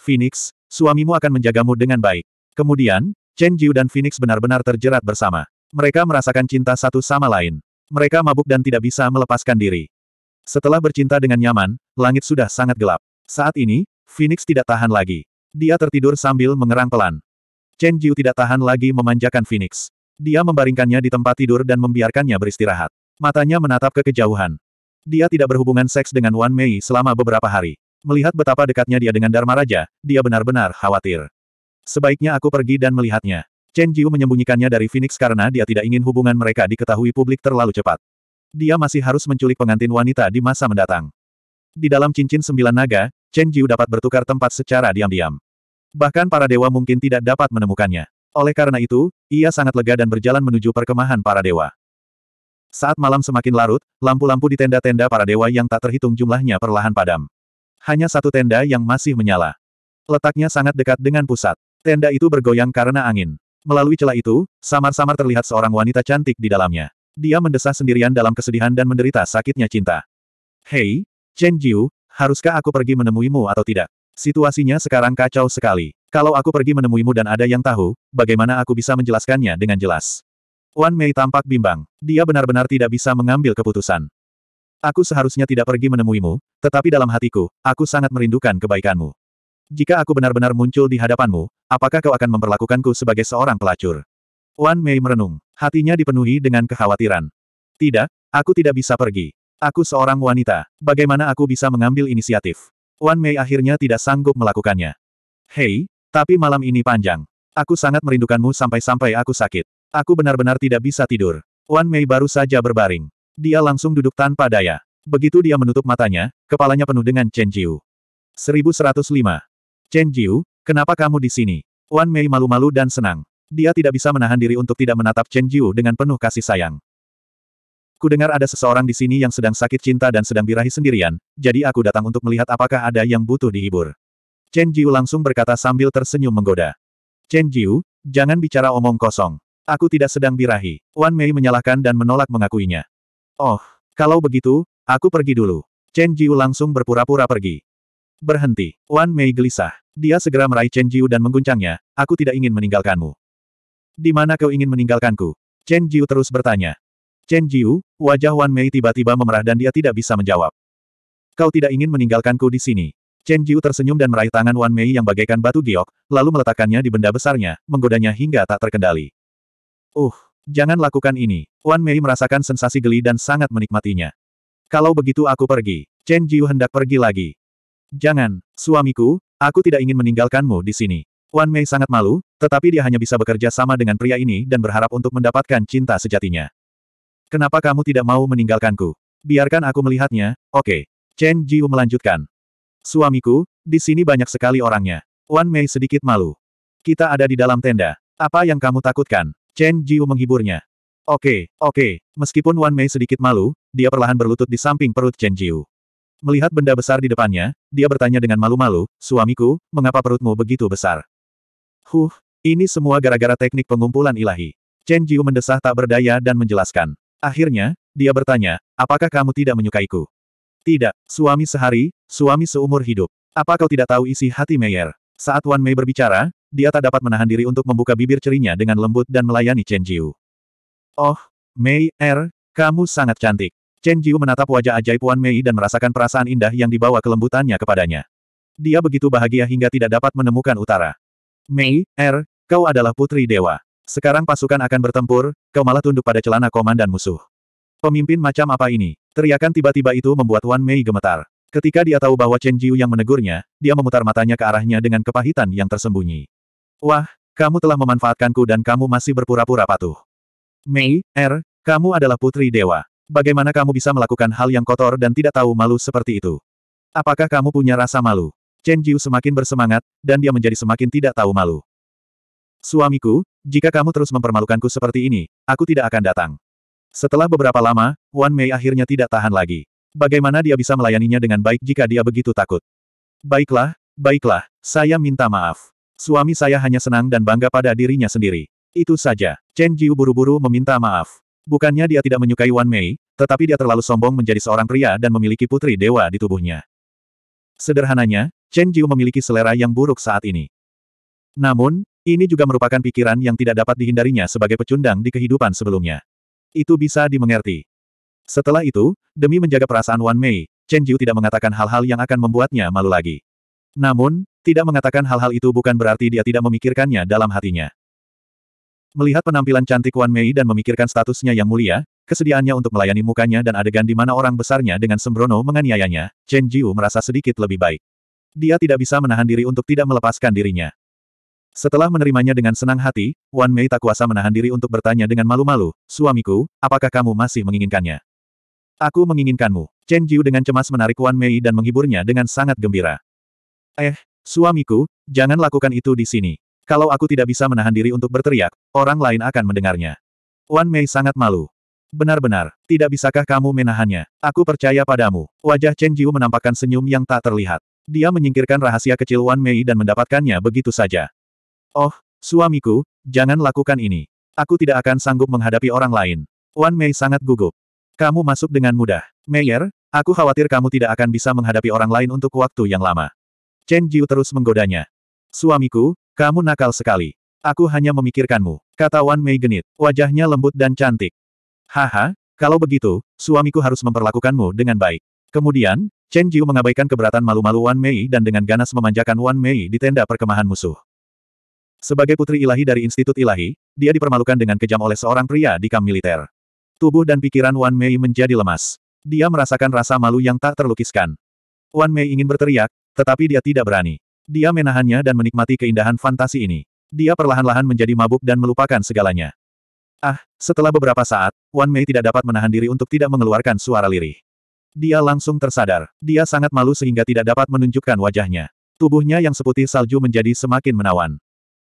Phoenix, suamimu akan menjagamu dengan baik. Kemudian, Chen Jiu dan Phoenix benar-benar terjerat bersama. Mereka merasakan cinta satu sama lain. Mereka mabuk dan tidak bisa melepaskan diri. Setelah bercinta dengan nyaman, langit sudah sangat gelap. Saat ini, Phoenix tidak tahan lagi. Dia tertidur sambil mengerang pelan. Chen Jiu tidak tahan lagi memanjakan Phoenix. Dia membaringkannya di tempat tidur dan membiarkannya beristirahat. Matanya menatap ke kejauhan. Dia tidak berhubungan seks dengan Wan Mei selama beberapa hari. Melihat betapa dekatnya dia dengan Dharma Raja, dia benar-benar khawatir. Sebaiknya aku pergi dan melihatnya. Chen Jiu menyembunyikannya dari Phoenix karena dia tidak ingin hubungan mereka diketahui publik terlalu cepat. Dia masih harus menculik pengantin wanita di masa mendatang. Di dalam cincin sembilan naga, Chen Jiu dapat bertukar tempat secara diam-diam. Bahkan para dewa mungkin tidak dapat menemukannya. Oleh karena itu, ia sangat lega dan berjalan menuju perkemahan para dewa. Saat malam semakin larut, lampu-lampu di tenda-tenda para dewa yang tak terhitung jumlahnya perlahan padam. Hanya satu tenda yang masih menyala. Letaknya sangat dekat dengan pusat. Tenda itu bergoyang karena angin. Melalui celah itu, samar-samar terlihat seorang wanita cantik di dalamnya. Dia mendesah sendirian dalam kesedihan dan menderita sakitnya cinta. Hei, Chen Jiu, haruskah aku pergi menemuimu atau tidak? Situasinya sekarang kacau sekali. Kalau aku pergi menemuimu dan ada yang tahu, bagaimana aku bisa menjelaskannya dengan jelas? Wan Mei tampak bimbang. Dia benar-benar tidak bisa mengambil keputusan. Aku seharusnya tidak pergi menemuimu, tetapi dalam hatiku, aku sangat merindukan kebaikanmu. Jika aku benar-benar muncul di hadapanmu, apakah kau akan memperlakukanku sebagai seorang pelacur? Wan Mei merenung. Hatinya dipenuhi dengan kekhawatiran. Tidak, aku tidak bisa pergi. Aku seorang wanita. Bagaimana aku bisa mengambil inisiatif? Wan Mei akhirnya tidak sanggup melakukannya. Hei, tapi malam ini panjang. Aku sangat merindukanmu sampai-sampai aku sakit. Aku benar-benar tidak bisa tidur. Wan Mei baru saja berbaring. Dia langsung duduk tanpa daya. Begitu dia menutup matanya, kepalanya penuh dengan Chen Jiu. 1105. Chen Jiu, kenapa kamu di sini? Wan Mei malu-malu dan senang. Dia tidak bisa menahan diri untuk tidak menatap Chen Jiu dengan penuh kasih sayang. Kudengar ada seseorang di sini yang sedang sakit cinta dan sedang birahi sendirian, jadi aku datang untuk melihat apakah ada yang butuh dihibur. Chen Jiu langsung berkata sambil tersenyum menggoda. Chen Jiu, jangan bicara omong kosong. Aku tidak sedang birahi. Wan Mei menyalahkan dan menolak mengakuinya. Oh, kalau begitu, aku pergi dulu. Chen Jiu langsung berpura-pura pergi. Berhenti. Wan Mei gelisah. Dia segera meraih Chen Jiu dan mengguncangnya, aku tidak ingin meninggalkanmu. Di mana kau ingin meninggalkanku? Chen Jiu terus bertanya. Chen Jiu, wajah Wan Mei tiba-tiba memerah dan dia tidak bisa menjawab. Kau tidak ingin meninggalkanku di sini. Chen Jiu tersenyum dan meraih tangan Wan Mei yang bagaikan batu giok, lalu meletakkannya di benda besarnya, menggodanya hingga tak terkendali. Uh, jangan lakukan ini. Wan Mei merasakan sensasi geli dan sangat menikmatinya. Kalau begitu aku pergi. Chen Jiu hendak pergi lagi. Jangan, suamiku, aku tidak ingin meninggalkanmu di sini. Wan Mei sangat malu, tetapi dia hanya bisa bekerja sama dengan pria ini dan berharap untuk mendapatkan cinta sejatinya. Kenapa kamu tidak mau meninggalkanku? Biarkan aku melihatnya, oke. Okay. Chen Jiu melanjutkan. Suamiku, di sini banyak sekali orangnya. Wan Mei sedikit malu. Kita ada di dalam tenda. Apa yang kamu takutkan? Chen Jiu menghiburnya. Oke, okay, oke. Okay. Meskipun Wan Mei sedikit malu, dia perlahan berlutut di samping perut Chen Jiu. Melihat benda besar di depannya, dia bertanya dengan malu-malu, Suamiku, mengapa perutmu begitu besar? Huh, ini semua gara-gara teknik pengumpulan ilahi. Chen Jiu mendesah tak berdaya dan menjelaskan. Akhirnya, dia bertanya, apakah kamu tidak menyukaiku? Tidak, suami sehari, suami seumur hidup. Apa kau tidak tahu isi hati Meyer? Saat Wan Mei berbicara, dia tak dapat menahan diri untuk membuka bibir cerinya dengan lembut dan melayani Chen Jiu. Oh, Mei, Er, kamu sangat cantik. Chen Jiu menatap wajah ajaib Wan Mei dan merasakan perasaan indah yang dibawa kelembutannya kepadanya. Dia begitu bahagia hingga tidak dapat menemukan utara. Mei, Er, kau adalah putri dewa. Sekarang pasukan akan bertempur, kau malah tunduk pada celana komandan musuh. Pemimpin macam apa ini? Teriakan tiba-tiba itu membuat Wan Mei gemetar. Ketika dia tahu bahwa Chen Jiu yang menegurnya, dia memutar matanya ke arahnya dengan kepahitan yang tersembunyi. Wah, kamu telah memanfaatkanku dan kamu masih berpura-pura patuh. Mei, Er, kamu adalah putri dewa. Bagaimana kamu bisa melakukan hal yang kotor dan tidak tahu malu seperti itu? Apakah kamu punya rasa malu? Chen Jiu semakin bersemangat, dan dia menjadi semakin tidak tahu malu. Suamiku, jika kamu terus mempermalukanku seperti ini, aku tidak akan datang. Setelah beberapa lama, Wan Mei akhirnya tidak tahan lagi. Bagaimana dia bisa melayaninya dengan baik jika dia begitu takut? Baiklah, baiklah, saya minta maaf. Suami saya hanya senang dan bangga pada dirinya sendiri. Itu saja. Chen Jiu buru-buru meminta maaf. Bukannya dia tidak menyukai Wan Mei, tetapi dia terlalu sombong menjadi seorang pria dan memiliki putri dewa di tubuhnya. Sederhananya, Chen Jiu memiliki selera yang buruk saat ini. Namun, ini juga merupakan pikiran yang tidak dapat dihindarinya sebagai pecundang di kehidupan sebelumnya. Itu bisa dimengerti. Setelah itu, demi menjaga perasaan Wan Mei, Chen Jiu tidak mengatakan hal-hal yang akan membuatnya malu lagi. Namun, tidak mengatakan hal-hal itu bukan berarti dia tidak memikirkannya dalam hatinya. Melihat penampilan cantik Wan Mei dan memikirkan statusnya yang mulia, kesediaannya untuk melayani mukanya dan adegan di mana orang besarnya dengan sembrono menganiayanya, Chen Jiu merasa sedikit lebih baik. Dia tidak bisa menahan diri untuk tidak melepaskan dirinya. Setelah menerimanya dengan senang hati, Wan Mei tak kuasa menahan diri untuk bertanya dengan malu-malu, suamiku, apakah kamu masih menginginkannya? Aku menginginkanmu. Chen Jiu dengan cemas menarik Wan Mei dan menghiburnya dengan sangat gembira. Eh, suamiku, jangan lakukan itu di sini. Kalau aku tidak bisa menahan diri untuk berteriak, orang lain akan mendengarnya. Wan Mei sangat malu. Benar-benar, tidak bisakah kamu menahannya? Aku percaya padamu. Wajah Chen Jiu menampakkan senyum yang tak terlihat. Dia menyingkirkan rahasia kecil Wan Mei dan mendapatkannya begitu saja. Oh, suamiku, jangan lakukan ini. Aku tidak akan sanggup menghadapi orang lain. Wan Mei sangat gugup. Kamu masuk dengan mudah. Meyer, aku khawatir kamu tidak akan bisa menghadapi orang lain untuk waktu yang lama. Chen Jiu terus menggodanya. Suamiku, kamu nakal sekali. Aku hanya memikirkanmu, kata Wan Mei genit, wajahnya lembut dan cantik. Haha, kalau begitu, suamiku harus memperlakukanmu dengan baik. Kemudian, Chen Jiu mengabaikan keberatan malu-malu Wan Mei dan dengan ganas memanjakan Wan Mei di tenda perkemahan musuh. Sebagai putri ilahi dari Institut Ilahi, dia dipermalukan dengan kejam oleh seorang pria di kamp militer. Tubuh dan pikiran Wan Mei menjadi lemas. Dia merasakan rasa malu yang tak terlukiskan. Wan Mei ingin berteriak, tetapi dia tidak berani. Dia menahannya dan menikmati keindahan fantasi ini. Dia perlahan-lahan menjadi mabuk dan melupakan segalanya. Ah, setelah beberapa saat, Wan Mei tidak dapat menahan diri untuk tidak mengeluarkan suara lirih. Dia langsung tersadar. Dia sangat malu sehingga tidak dapat menunjukkan wajahnya. Tubuhnya yang seputih salju menjadi semakin menawan.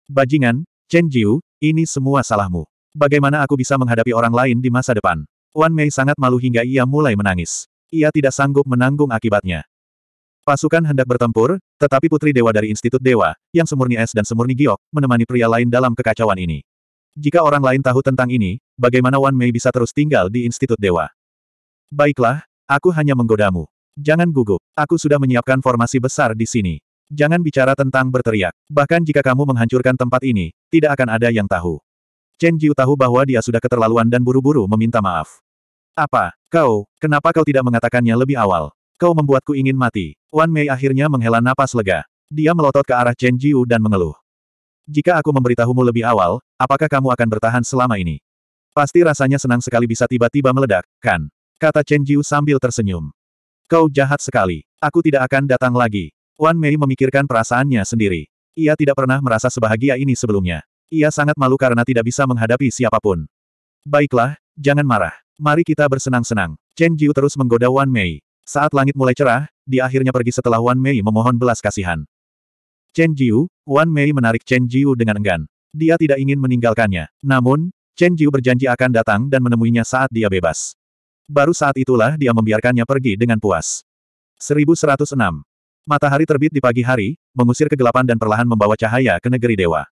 Bajingan, Chen Jiu, ini semua salahmu. Bagaimana aku bisa menghadapi orang lain di masa depan? Wan Mei sangat malu hingga ia mulai menangis. Ia tidak sanggup menanggung akibatnya. Pasukan hendak bertempur, tetapi putri dewa dari Institut Dewa, yang semurni es dan semurni giok, menemani pria lain dalam kekacauan ini. Jika orang lain tahu tentang ini, bagaimana Wan Mei bisa terus tinggal di Institut Dewa? Baiklah, aku hanya menggodamu. Jangan gugup, aku sudah menyiapkan formasi besar di sini. Jangan bicara tentang berteriak. Bahkan jika kamu menghancurkan tempat ini, tidak akan ada yang tahu. Chen Jiu tahu bahwa dia sudah keterlaluan dan buru-buru meminta maaf. Apa? Kau, kenapa kau tidak mengatakannya lebih awal? Kau membuatku ingin mati. Wan Mei akhirnya menghela napas lega. Dia melotot ke arah Chen Jiu dan mengeluh. Jika aku memberitahumu lebih awal, apakah kamu akan bertahan selama ini? Pasti rasanya senang sekali bisa tiba-tiba meledak, kan? Kata Chen Jiu sambil tersenyum. Kau jahat sekali. Aku tidak akan datang lagi. Wan Mei memikirkan perasaannya sendiri. Ia tidak pernah merasa sebahagia ini sebelumnya. Ia sangat malu karena tidak bisa menghadapi siapapun. Baiklah, jangan marah. Mari kita bersenang-senang. Chen Jiu terus menggoda Wan Mei. Saat langit mulai cerah, dia akhirnya pergi setelah Wan Mei memohon belas kasihan. Chen Jiu, Wan Mei menarik Chen Jiu dengan enggan. Dia tidak ingin meninggalkannya. Namun, Chen Jiu berjanji akan datang dan menemuinya saat dia bebas. Baru saat itulah dia membiarkannya pergi dengan puas. 1106. Matahari terbit di pagi hari, mengusir kegelapan dan perlahan membawa cahaya ke negeri dewa.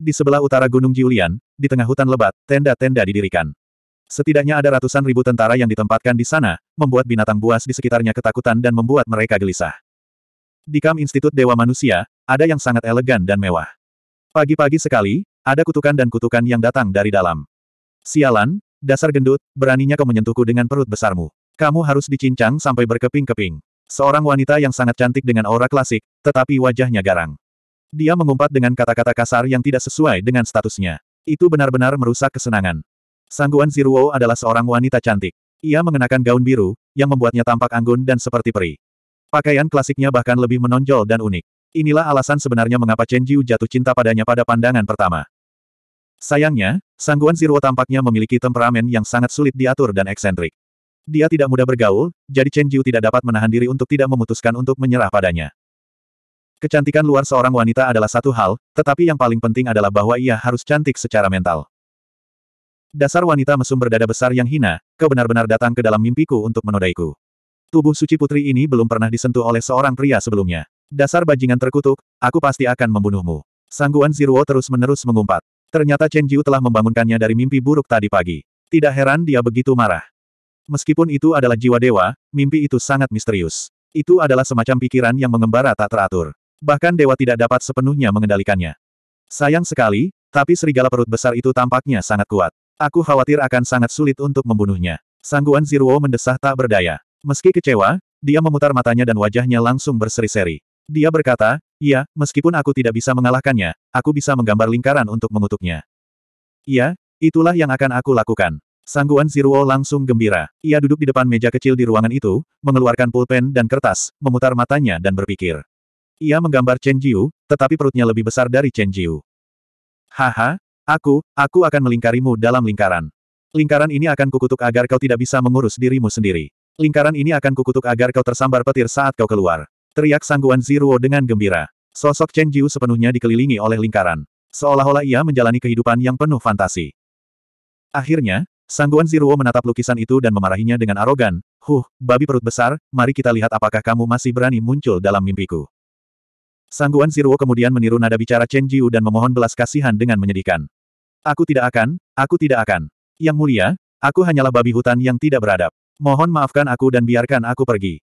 Di sebelah utara Gunung Jiulian, di tengah hutan lebat, tenda-tenda didirikan. Setidaknya ada ratusan ribu tentara yang ditempatkan di sana, membuat binatang buas di sekitarnya ketakutan dan membuat mereka gelisah. Di Kam Institut Dewa Manusia, ada yang sangat elegan dan mewah. Pagi-pagi sekali, ada kutukan dan kutukan yang datang dari dalam. Sialan, dasar gendut, beraninya kau menyentuhku dengan perut besarmu. Kamu harus dicincang sampai berkeping-keping. Seorang wanita yang sangat cantik dengan aura klasik, tetapi wajahnya garang. Dia mengumpat dengan kata-kata kasar yang tidak sesuai dengan statusnya. Itu benar-benar merusak kesenangan. Sangguan Ziruo adalah seorang wanita cantik. Ia mengenakan gaun biru, yang membuatnya tampak anggun dan seperti peri. Pakaian klasiknya bahkan lebih menonjol dan unik. Inilah alasan sebenarnya mengapa Chen Jiu jatuh cinta padanya pada pandangan pertama. Sayangnya, Sangguan Ziruo tampaknya memiliki temperamen yang sangat sulit diatur dan eksentrik. Dia tidak mudah bergaul, jadi Chen Jiu tidak dapat menahan diri untuk tidak memutuskan untuk menyerah padanya. Kecantikan luar seorang wanita adalah satu hal, tetapi yang paling penting adalah bahwa ia harus cantik secara mental. Dasar wanita mesum berdada besar yang hina, kau benar-benar datang ke dalam mimpiku untuk menodaiku. Tubuh suci putri ini belum pernah disentuh oleh seorang pria sebelumnya. Dasar bajingan terkutuk, aku pasti akan membunuhmu. Sangguan Ziruo terus-menerus mengumpat. Ternyata Chen Jiu telah membangunkannya dari mimpi buruk tadi pagi. Tidak heran dia begitu marah. Meskipun itu adalah jiwa dewa, mimpi itu sangat misterius. Itu adalah semacam pikiran yang mengembara tak teratur. Bahkan dewa tidak dapat sepenuhnya mengendalikannya. Sayang sekali, tapi serigala perut besar itu tampaknya sangat kuat. Aku khawatir akan sangat sulit untuk membunuhnya. Sangguan Ziruo mendesah tak berdaya. Meski kecewa, dia memutar matanya dan wajahnya langsung berseri-seri. Dia berkata, Iya, meskipun aku tidak bisa mengalahkannya, aku bisa menggambar lingkaran untuk mengutuknya. Iya, itulah yang akan aku lakukan. Sangguan Ziruo langsung gembira. Ia duduk di depan meja kecil di ruangan itu, mengeluarkan pulpen dan kertas, memutar matanya dan berpikir. Ia menggambar Chen Jiu, tetapi perutnya lebih besar dari Chen Jiu. Haha, aku, aku akan melingkarimu dalam lingkaran. Lingkaran ini akan kukutuk agar kau tidak bisa mengurus dirimu sendiri. Lingkaran ini akan kukutuk agar kau tersambar petir saat kau keluar. Teriak Sangguan Ziruo dengan gembira. Sosok Chen Jiu sepenuhnya dikelilingi oleh lingkaran. Seolah-olah ia menjalani kehidupan yang penuh fantasi. Akhirnya, Sangguan Ziruo menatap lukisan itu dan memarahinya dengan arogan. Huh, babi perut besar, mari kita lihat apakah kamu masih berani muncul dalam mimpiku. Sangguan Ziruo kemudian meniru nada bicara Chen Jiu dan memohon belas kasihan dengan menyedihkan. Aku tidak akan, aku tidak akan. Yang mulia, aku hanyalah babi hutan yang tidak beradab. Mohon maafkan aku dan biarkan aku pergi.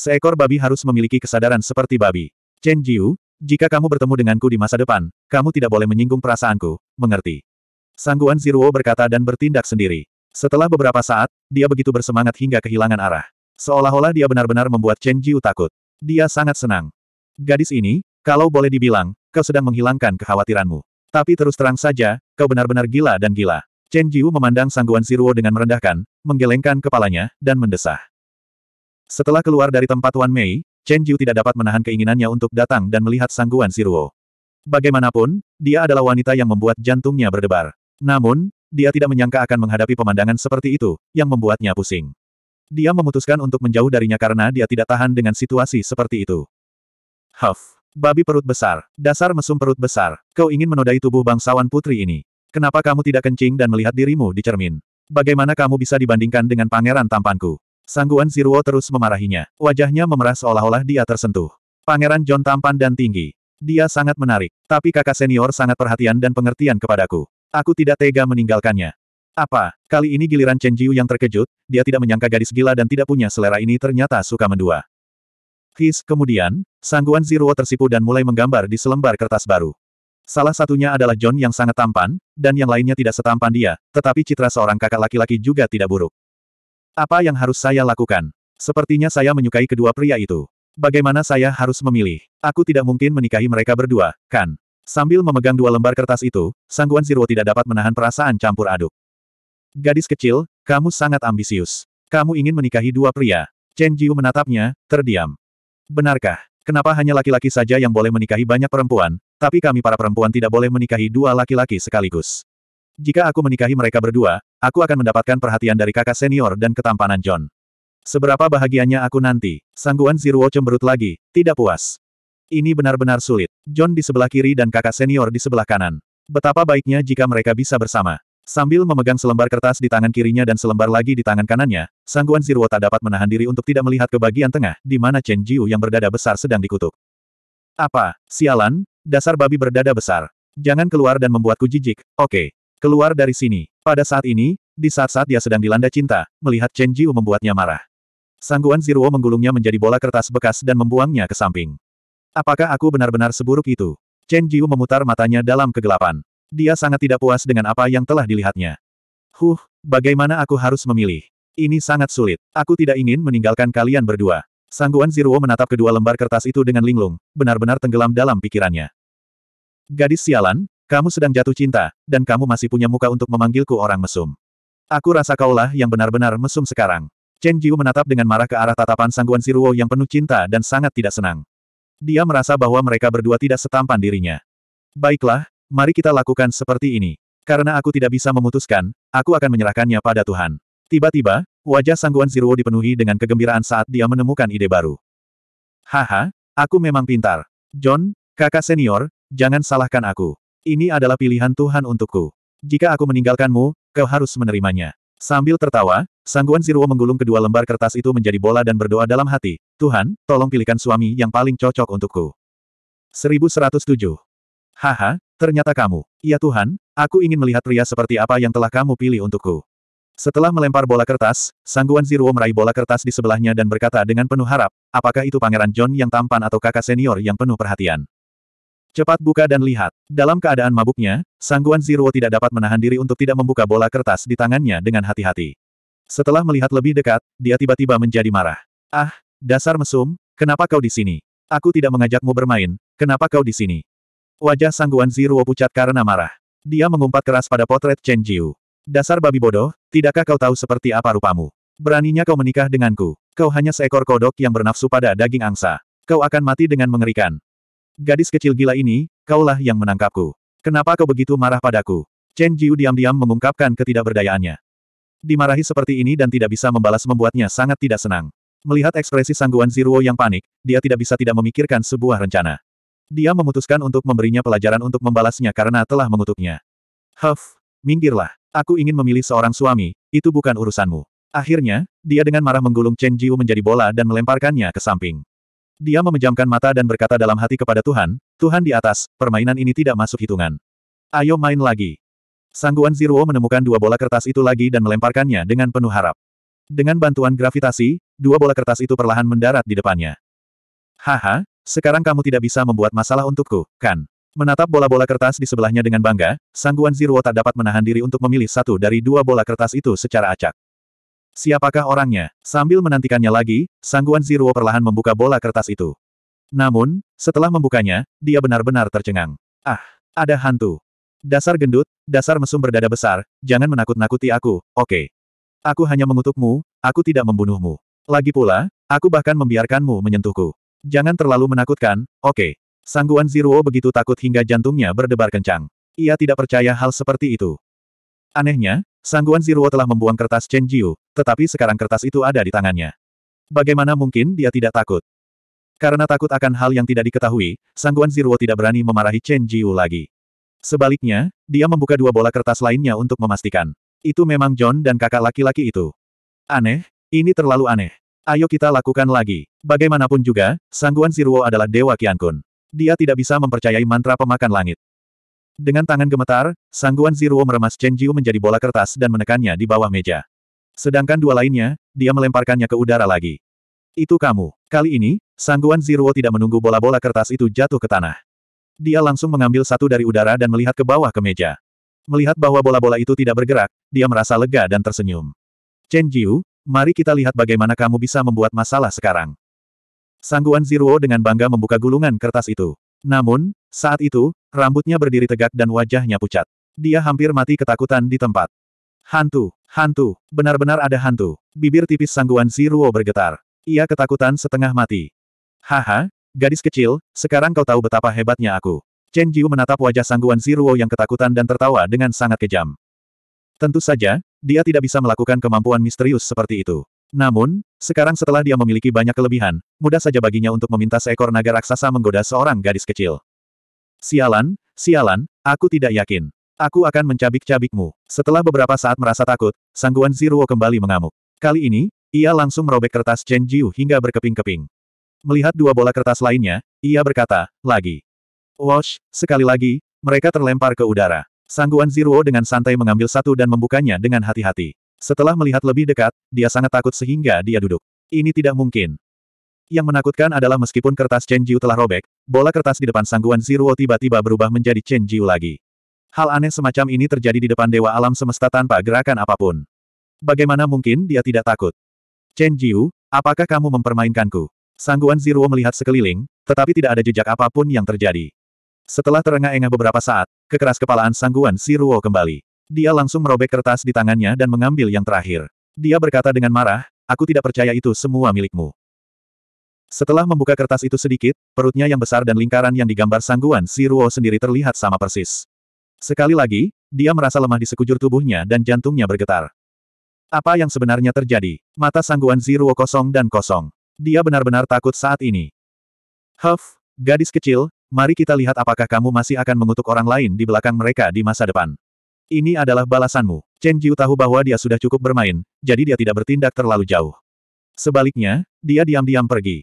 Seekor babi harus memiliki kesadaran seperti babi. Chen Jiu, jika kamu bertemu denganku di masa depan, kamu tidak boleh menyinggung perasaanku, mengerti? Sangguan Ziruo berkata dan bertindak sendiri. Setelah beberapa saat, dia begitu bersemangat hingga kehilangan arah. Seolah-olah dia benar-benar membuat Chen Jiu takut. Dia sangat senang. Gadis ini, kalau boleh dibilang, kau sedang menghilangkan kekhawatiranmu. Tapi terus terang saja, kau benar-benar gila dan gila. Chen Jiu memandang Sangguan Ziruo dengan merendahkan, menggelengkan kepalanya, dan mendesah. Setelah keluar dari tempat Wan Mei, Chen Jiu tidak dapat menahan keinginannya untuk datang dan melihat Sangguan Ziruo. Bagaimanapun, dia adalah wanita yang membuat jantungnya berdebar. Namun, dia tidak menyangka akan menghadapi pemandangan seperti itu, yang membuatnya pusing. Dia memutuskan untuk menjauh darinya karena dia tidak tahan dengan situasi seperti itu. Huff. Babi perut besar. Dasar mesum perut besar. Kau ingin menodai tubuh bangsawan putri ini. Kenapa kamu tidak kencing dan melihat dirimu di cermin? Bagaimana kamu bisa dibandingkan dengan pangeran tampanku? Sangguan Ziruo terus memarahinya. Wajahnya memerah seolah-olah dia tersentuh. Pangeran John tampan dan tinggi. Dia sangat menarik, tapi kakak senior sangat perhatian dan pengertian kepadaku. Aku tidak tega meninggalkannya. Apa, kali ini giliran Chen Jiu yang terkejut, dia tidak menyangka gadis gila dan tidak punya selera ini ternyata suka mendua. His, kemudian, sangguan Ziruo tersipu dan mulai menggambar di selembar kertas baru. Salah satunya adalah John yang sangat tampan, dan yang lainnya tidak setampan dia, tetapi citra seorang kakak laki-laki juga tidak buruk. Apa yang harus saya lakukan? Sepertinya saya menyukai kedua pria itu. Bagaimana saya harus memilih? Aku tidak mungkin menikahi mereka berdua, kan? Sambil memegang dua lembar kertas itu, sangguan Zirwo tidak dapat menahan perasaan campur aduk. Gadis kecil, kamu sangat ambisius. Kamu ingin menikahi dua pria. Chen Jiu menatapnya, terdiam. Benarkah? Kenapa hanya laki-laki saja yang boleh menikahi banyak perempuan, tapi kami para perempuan tidak boleh menikahi dua laki-laki sekaligus? Jika aku menikahi mereka berdua, aku akan mendapatkan perhatian dari kakak senior dan ketampanan John. Seberapa bahagianya aku nanti, sangguan Zirwo cemberut lagi, tidak puas. Ini benar-benar sulit. John di sebelah kiri dan kakak senior di sebelah kanan. Betapa baiknya jika mereka bisa bersama. Sambil memegang selembar kertas di tangan kirinya dan selembar lagi di tangan kanannya, Sangguan Zirwo tak dapat menahan diri untuk tidak melihat ke bagian tengah, di mana Chen Jiu yang berdada besar sedang dikutuk. Apa? Sialan? Dasar babi berdada besar. Jangan keluar dan membuatku jijik, oke. Okay. Keluar dari sini. Pada saat ini, di saat-saat dia sedang dilanda cinta, melihat Chen Jiu membuatnya marah. Sangguan Zirwo menggulungnya menjadi bola kertas bekas dan membuangnya ke samping. Apakah aku benar-benar seburuk itu? Chen Jiu memutar matanya dalam kegelapan. Dia sangat tidak puas dengan apa yang telah dilihatnya. Huh, bagaimana aku harus memilih? Ini sangat sulit. Aku tidak ingin meninggalkan kalian berdua. Sangguan Ziruo menatap kedua lembar kertas itu dengan linglung, benar-benar tenggelam dalam pikirannya. Gadis sialan, kamu sedang jatuh cinta, dan kamu masih punya muka untuk memanggilku orang mesum. Aku rasa kaulah yang benar-benar mesum sekarang. Chen Jiu menatap dengan marah ke arah tatapan Sangguan Ziruo yang penuh cinta dan sangat tidak senang. Dia merasa bahwa mereka berdua tidak setampan dirinya. Baiklah, mari kita lakukan seperti ini. Karena aku tidak bisa memutuskan, aku akan menyerahkannya pada Tuhan. Tiba-tiba, wajah Sangguan Ziruo dipenuhi dengan kegembiraan saat dia menemukan ide baru. Haha, aku memang pintar. John, kakak senior, jangan salahkan aku. Ini adalah pilihan Tuhan untukku. Jika aku meninggalkanmu, kau harus menerimanya. Sambil tertawa, Sangguan Ziruo menggulung kedua lembar kertas itu menjadi bola dan berdoa dalam hati, Tuhan, tolong pilihkan suami yang paling cocok untukku. 1107. Haha, ternyata kamu. Ya Tuhan, aku ingin melihat pria seperti apa yang telah kamu pilih untukku. Setelah melempar bola kertas, Sangguan Ziruo meraih bola kertas di sebelahnya dan berkata dengan penuh harap, apakah itu Pangeran John yang tampan atau kakak senior yang penuh perhatian. Cepat buka dan lihat. Dalam keadaan mabuknya, Sangguan Ziruo tidak dapat menahan diri untuk tidak membuka bola kertas di tangannya dengan hati-hati. Setelah melihat lebih dekat, dia tiba-tiba menjadi marah. Ah, dasar mesum, kenapa kau di sini? Aku tidak mengajakmu bermain, kenapa kau di sini? Wajah sangguan Ziruo pucat karena marah. Dia mengumpat keras pada potret Chen Jiu. Dasar babi bodoh, tidakkah kau tahu seperti apa rupamu? Beraninya kau menikah denganku. Kau hanya seekor kodok yang bernafsu pada daging angsa. Kau akan mati dengan mengerikan. Gadis kecil gila ini, kaulah yang menangkapku. Kenapa kau begitu marah padaku? Chen Jiu diam-diam mengungkapkan ketidakberdayaannya. Dimarahi seperti ini dan tidak bisa membalas membuatnya sangat tidak senang. Melihat ekspresi sangguan Ziruo yang panik, dia tidak bisa tidak memikirkan sebuah rencana. Dia memutuskan untuk memberinya pelajaran untuk membalasnya karena telah mengutuknya. Huff, minggirlah. Aku ingin memilih seorang suami, itu bukan urusanmu. Akhirnya, dia dengan marah menggulung Chen Jiu menjadi bola dan melemparkannya ke samping. Dia memejamkan mata dan berkata dalam hati kepada Tuhan, Tuhan di atas, permainan ini tidak masuk hitungan. Ayo main lagi. Sangguan Ziruo menemukan dua bola kertas itu lagi dan melemparkannya dengan penuh harap. Dengan bantuan gravitasi, dua bola kertas itu perlahan mendarat di depannya. Haha, sekarang kamu tidak bisa membuat masalah untukku, kan? Menatap bola-bola kertas di sebelahnya dengan bangga, Sangguan Ziruo tak dapat menahan diri untuk memilih satu dari dua bola kertas itu secara acak. Siapakah orangnya? Sambil menantikannya lagi, Sangguan Ziruo perlahan membuka bola kertas itu. Namun, setelah membukanya, dia benar-benar tercengang. Ah, ada hantu. Dasar gendut, dasar mesum berdada besar, jangan menakut-nakuti aku, oke. Okay. Aku hanya mengutukmu, aku tidak membunuhmu. Lagi pula, aku bahkan membiarkanmu menyentuhku. Jangan terlalu menakutkan, oke. Okay. Sangguan Ziruo begitu takut hingga jantungnya berdebar kencang. Ia tidak percaya hal seperti itu. Anehnya, Sangguan Ziruo telah membuang kertas Chen Jiu, tetapi sekarang kertas itu ada di tangannya. Bagaimana mungkin dia tidak takut? Karena takut akan hal yang tidak diketahui, Sangguan Ziruo tidak berani memarahi Chen Jiu lagi. Sebaliknya, dia membuka dua bola kertas lainnya untuk memastikan. Itu memang John dan kakak laki-laki itu. Aneh, ini terlalu aneh. Ayo kita lakukan lagi. Bagaimanapun juga, sangguan Ziruo adalah Dewa Kiankun. Dia tidak bisa mempercayai mantra pemakan langit. Dengan tangan gemetar, sangguan Ziruo meremas Chen Jiu menjadi bola kertas dan menekannya di bawah meja. Sedangkan dua lainnya, dia melemparkannya ke udara lagi. Itu kamu. Kali ini, sangguan Ziruo tidak menunggu bola-bola kertas itu jatuh ke tanah. Dia langsung mengambil satu dari udara dan melihat ke bawah ke meja. Melihat bahwa bola-bola itu tidak bergerak, dia merasa lega dan tersenyum. Chen Jiu, mari kita lihat bagaimana kamu bisa membuat masalah sekarang. Sangguan Ziruo dengan bangga membuka gulungan kertas itu. Namun, saat itu, rambutnya berdiri tegak dan wajahnya pucat. Dia hampir mati ketakutan di tempat. Hantu, hantu, benar-benar ada hantu. Bibir tipis sangguan Ziruo bergetar. Ia ketakutan setengah mati. Haha, Gadis kecil, sekarang kau tahu betapa hebatnya aku. Chen Jiu menatap wajah sangguan Ziruo yang ketakutan dan tertawa dengan sangat kejam. Tentu saja, dia tidak bisa melakukan kemampuan misterius seperti itu. Namun, sekarang setelah dia memiliki banyak kelebihan, mudah saja baginya untuk meminta seekor naga raksasa menggoda seorang gadis kecil. Sialan, sialan, aku tidak yakin. Aku akan mencabik-cabikmu. Setelah beberapa saat merasa takut, sangguan Ziruo kembali mengamuk. Kali ini, ia langsung merobek kertas Chen Jiu hingga berkeping-keping. Melihat dua bola kertas lainnya, ia berkata, lagi. Wash, sekali lagi, mereka terlempar ke udara. Sangguan Ziruo dengan santai mengambil satu dan membukanya dengan hati-hati. Setelah melihat lebih dekat, dia sangat takut sehingga dia duduk. Ini tidak mungkin. Yang menakutkan adalah meskipun kertas Chen Jiu telah robek, bola kertas di depan sangguan Ziruo tiba-tiba berubah menjadi Chen Jiu lagi. Hal aneh semacam ini terjadi di depan dewa alam semesta tanpa gerakan apapun. Bagaimana mungkin dia tidak takut? Chen Jiu, apakah kamu mempermainkanku? Sangguan Ziruo melihat sekeliling, tetapi tidak ada jejak apapun yang terjadi. Setelah terengah-engah beberapa saat, kekeras kepalaan Sangguan Ziruo kembali. Dia langsung merobek kertas di tangannya dan mengambil yang terakhir. Dia berkata dengan marah, aku tidak percaya itu semua milikmu. Setelah membuka kertas itu sedikit, perutnya yang besar dan lingkaran yang digambar Sangguan Ziruo sendiri terlihat sama persis. Sekali lagi, dia merasa lemah di sekujur tubuhnya dan jantungnya bergetar. Apa yang sebenarnya terjadi? Mata Sangguan Ziruo kosong dan kosong. Dia benar-benar takut saat ini. Huff, gadis kecil, mari kita lihat apakah kamu masih akan mengutuk orang lain di belakang mereka di masa depan. Ini adalah balasanmu. Chen Jiu tahu bahwa dia sudah cukup bermain, jadi dia tidak bertindak terlalu jauh. Sebaliknya, dia diam-diam pergi.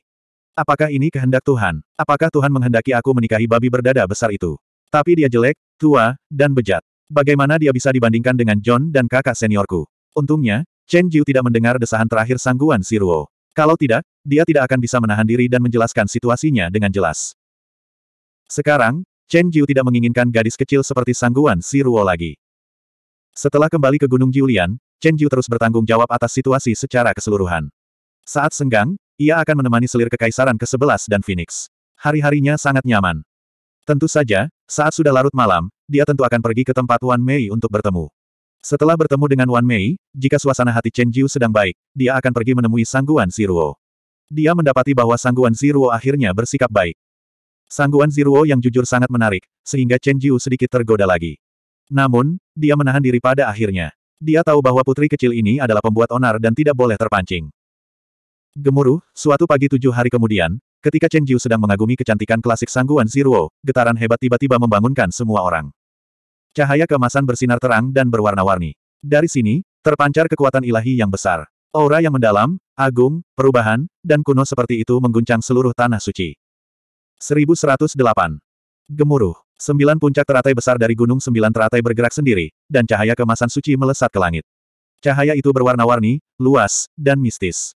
Apakah ini kehendak Tuhan? Apakah Tuhan menghendaki aku menikahi babi berdada besar itu? Tapi dia jelek, tua, dan bejat. Bagaimana dia bisa dibandingkan dengan John dan kakak seniorku? Untungnya, Chen Jiu tidak mendengar desahan terakhir sangguan Siruo. Kalau tidak, dia tidak akan bisa menahan diri dan menjelaskan situasinya dengan jelas. Sekarang, Chen Jiu tidak menginginkan gadis kecil seperti sangguan si Ruo lagi. Setelah kembali ke Gunung Julian, Chen Jiu terus bertanggung jawab atas situasi secara keseluruhan. Saat senggang, ia akan menemani selir kekaisaran ke-11 dan Phoenix. Hari-harinya sangat nyaman. Tentu saja, saat sudah larut malam, dia tentu akan pergi ke tempat Wan Mei untuk bertemu. Setelah bertemu dengan Wan Mei, jika suasana hati Chen Jiu sedang baik, dia akan pergi menemui Sangguan Ziruo. Dia mendapati bahwa Sangguan Ziruo akhirnya bersikap baik. Sangguan Ziruo yang jujur sangat menarik, sehingga Chen Jiu sedikit tergoda lagi. Namun, dia menahan diri pada akhirnya. Dia tahu bahwa putri kecil ini adalah pembuat onar dan tidak boleh terpancing. Gemuruh, suatu pagi tujuh hari kemudian, ketika Chen Jiu sedang mengagumi kecantikan klasik Sangguan Ziruo, getaran hebat tiba-tiba membangunkan semua orang. Cahaya kemasan bersinar terang dan berwarna-warni. Dari sini, terpancar kekuatan ilahi yang besar. Aura yang mendalam, agung, perubahan, dan kuno seperti itu mengguncang seluruh tanah suci. 1108. Gemuruh. Sembilan puncak teratai besar dari gunung sembilan teratai bergerak sendiri, dan cahaya kemasan suci melesat ke langit. Cahaya itu berwarna-warni, luas, dan mistis.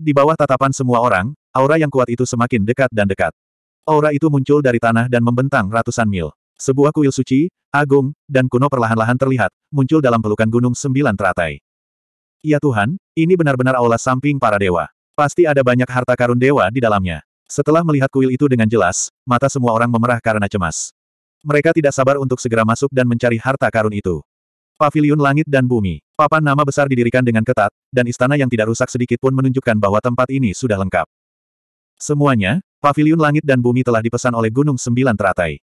Di bawah tatapan semua orang, aura yang kuat itu semakin dekat dan dekat. Aura itu muncul dari tanah dan membentang ratusan mil. Sebuah kuil suci, agung, dan kuno perlahan-lahan terlihat, muncul dalam pelukan gunung sembilan teratai. Ya Tuhan, ini benar-benar aula samping para dewa. Pasti ada banyak harta karun dewa di dalamnya. Setelah melihat kuil itu dengan jelas, mata semua orang memerah karena cemas. Mereka tidak sabar untuk segera masuk dan mencari harta karun itu. Paviliun langit dan bumi, papan nama besar didirikan dengan ketat, dan istana yang tidak rusak sedikit pun menunjukkan bahwa tempat ini sudah lengkap. Semuanya, paviliun langit dan bumi telah dipesan oleh Gunung Sembilan Teratai.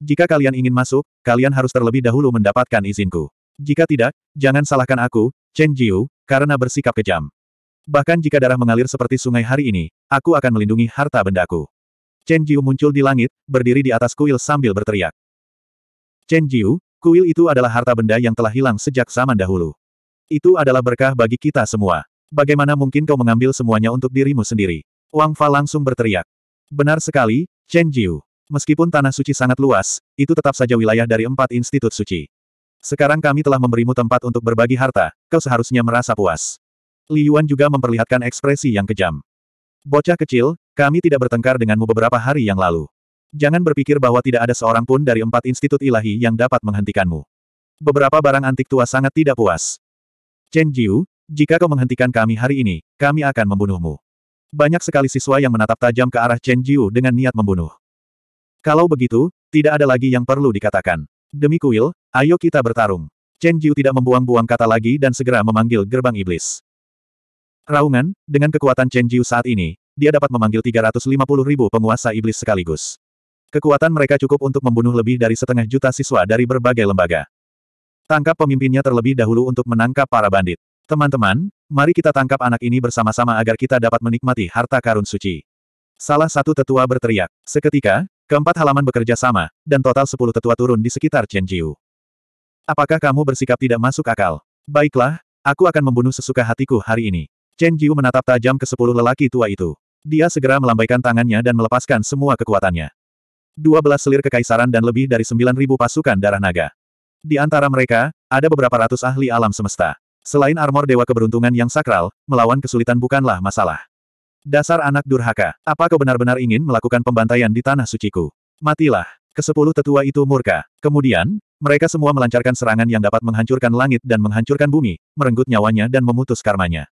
Jika kalian ingin masuk, kalian harus terlebih dahulu mendapatkan izinku. Jika tidak, jangan salahkan aku, Chen Jiu, karena bersikap kejam. Bahkan jika darah mengalir seperti sungai hari ini, aku akan melindungi harta bendaku. Chen Jiu muncul di langit, berdiri di atas kuil sambil berteriak. Chen Jiu, kuil itu adalah harta benda yang telah hilang sejak zaman dahulu. Itu adalah berkah bagi kita semua. Bagaimana mungkin kau mengambil semuanya untuk dirimu sendiri? Wang Fa langsung berteriak. Benar sekali, Chen Jiu. Meskipun tanah suci sangat luas, itu tetap saja wilayah dari empat institut suci. Sekarang kami telah memberimu tempat untuk berbagi harta, kau seharusnya merasa puas. Li Yuan juga memperlihatkan ekspresi yang kejam. Bocah kecil, kami tidak bertengkar denganmu beberapa hari yang lalu. Jangan berpikir bahwa tidak ada seorang pun dari empat institut ilahi yang dapat menghentikanmu. Beberapa barang antik tua sangat tidak puas. Chen Jiu, jika kau menghentikan kami hari ini, kami akan membunuhmu. Banyak sekali siswa yang menatap tajam ke arah Chen Jiu dengan niat membunuh. Kalau begitu, tidak ada lagi yang perlu dikatakan. Demi kuil, ayo kita bertarung. Chen Jiu tidak membuang-buang kata lagi dan segera memanggil gerbang iblis. Raungan, dengan kekuatan Chen Jiu saat ini, dia dapat memanggil 350 ribu penguasa iblis sekaligus. Kekuatan mereka cukup untuk membunuh lebih dari setengah juta siswa dari berbagai lembaga. Tangkap pemimpinnya terlebih dahulu untuk menangkap para bandit. Teman-teman, mari kita tangkap anak ini bersama-sama agar kita dapat menikmati harta karun suci. Salah satu tetua berteriak. Seketika, Keempat halaman bekerja sama, dan total sepuluh tetua turun di sekitar Chen Jiu. Apakah kamu bersikap tidak masuk akal? Baiklah, aku akan membunuh sesuka hatiku hari ini. Chen Jiu menatap tajam ke sepuluh lelaki tua itu. Dia segera melambaikan tangannya dan melepaskan semua kekuatannya. Dua belas selir kekaisaran dan lebih dari sembilan ribu pasukan darah naga. Di antara mereka, ada beberapa ratus ahli alam semesta. Selain armor Dewa Keberuntungan yang sakral, melawan kesulitan bukanlah masalah. Dasar anak durhaka, apa kau benar-benar ingin melakukan pembantaian di tanah suciku? Matilah. Kesepuluh tetua itu murka. Kemudian, mereka semua melancarkan serangan yang dapat menghancurkan langit dan menghancurkan bumi, merenggut nyawanya dan memutus karmanya.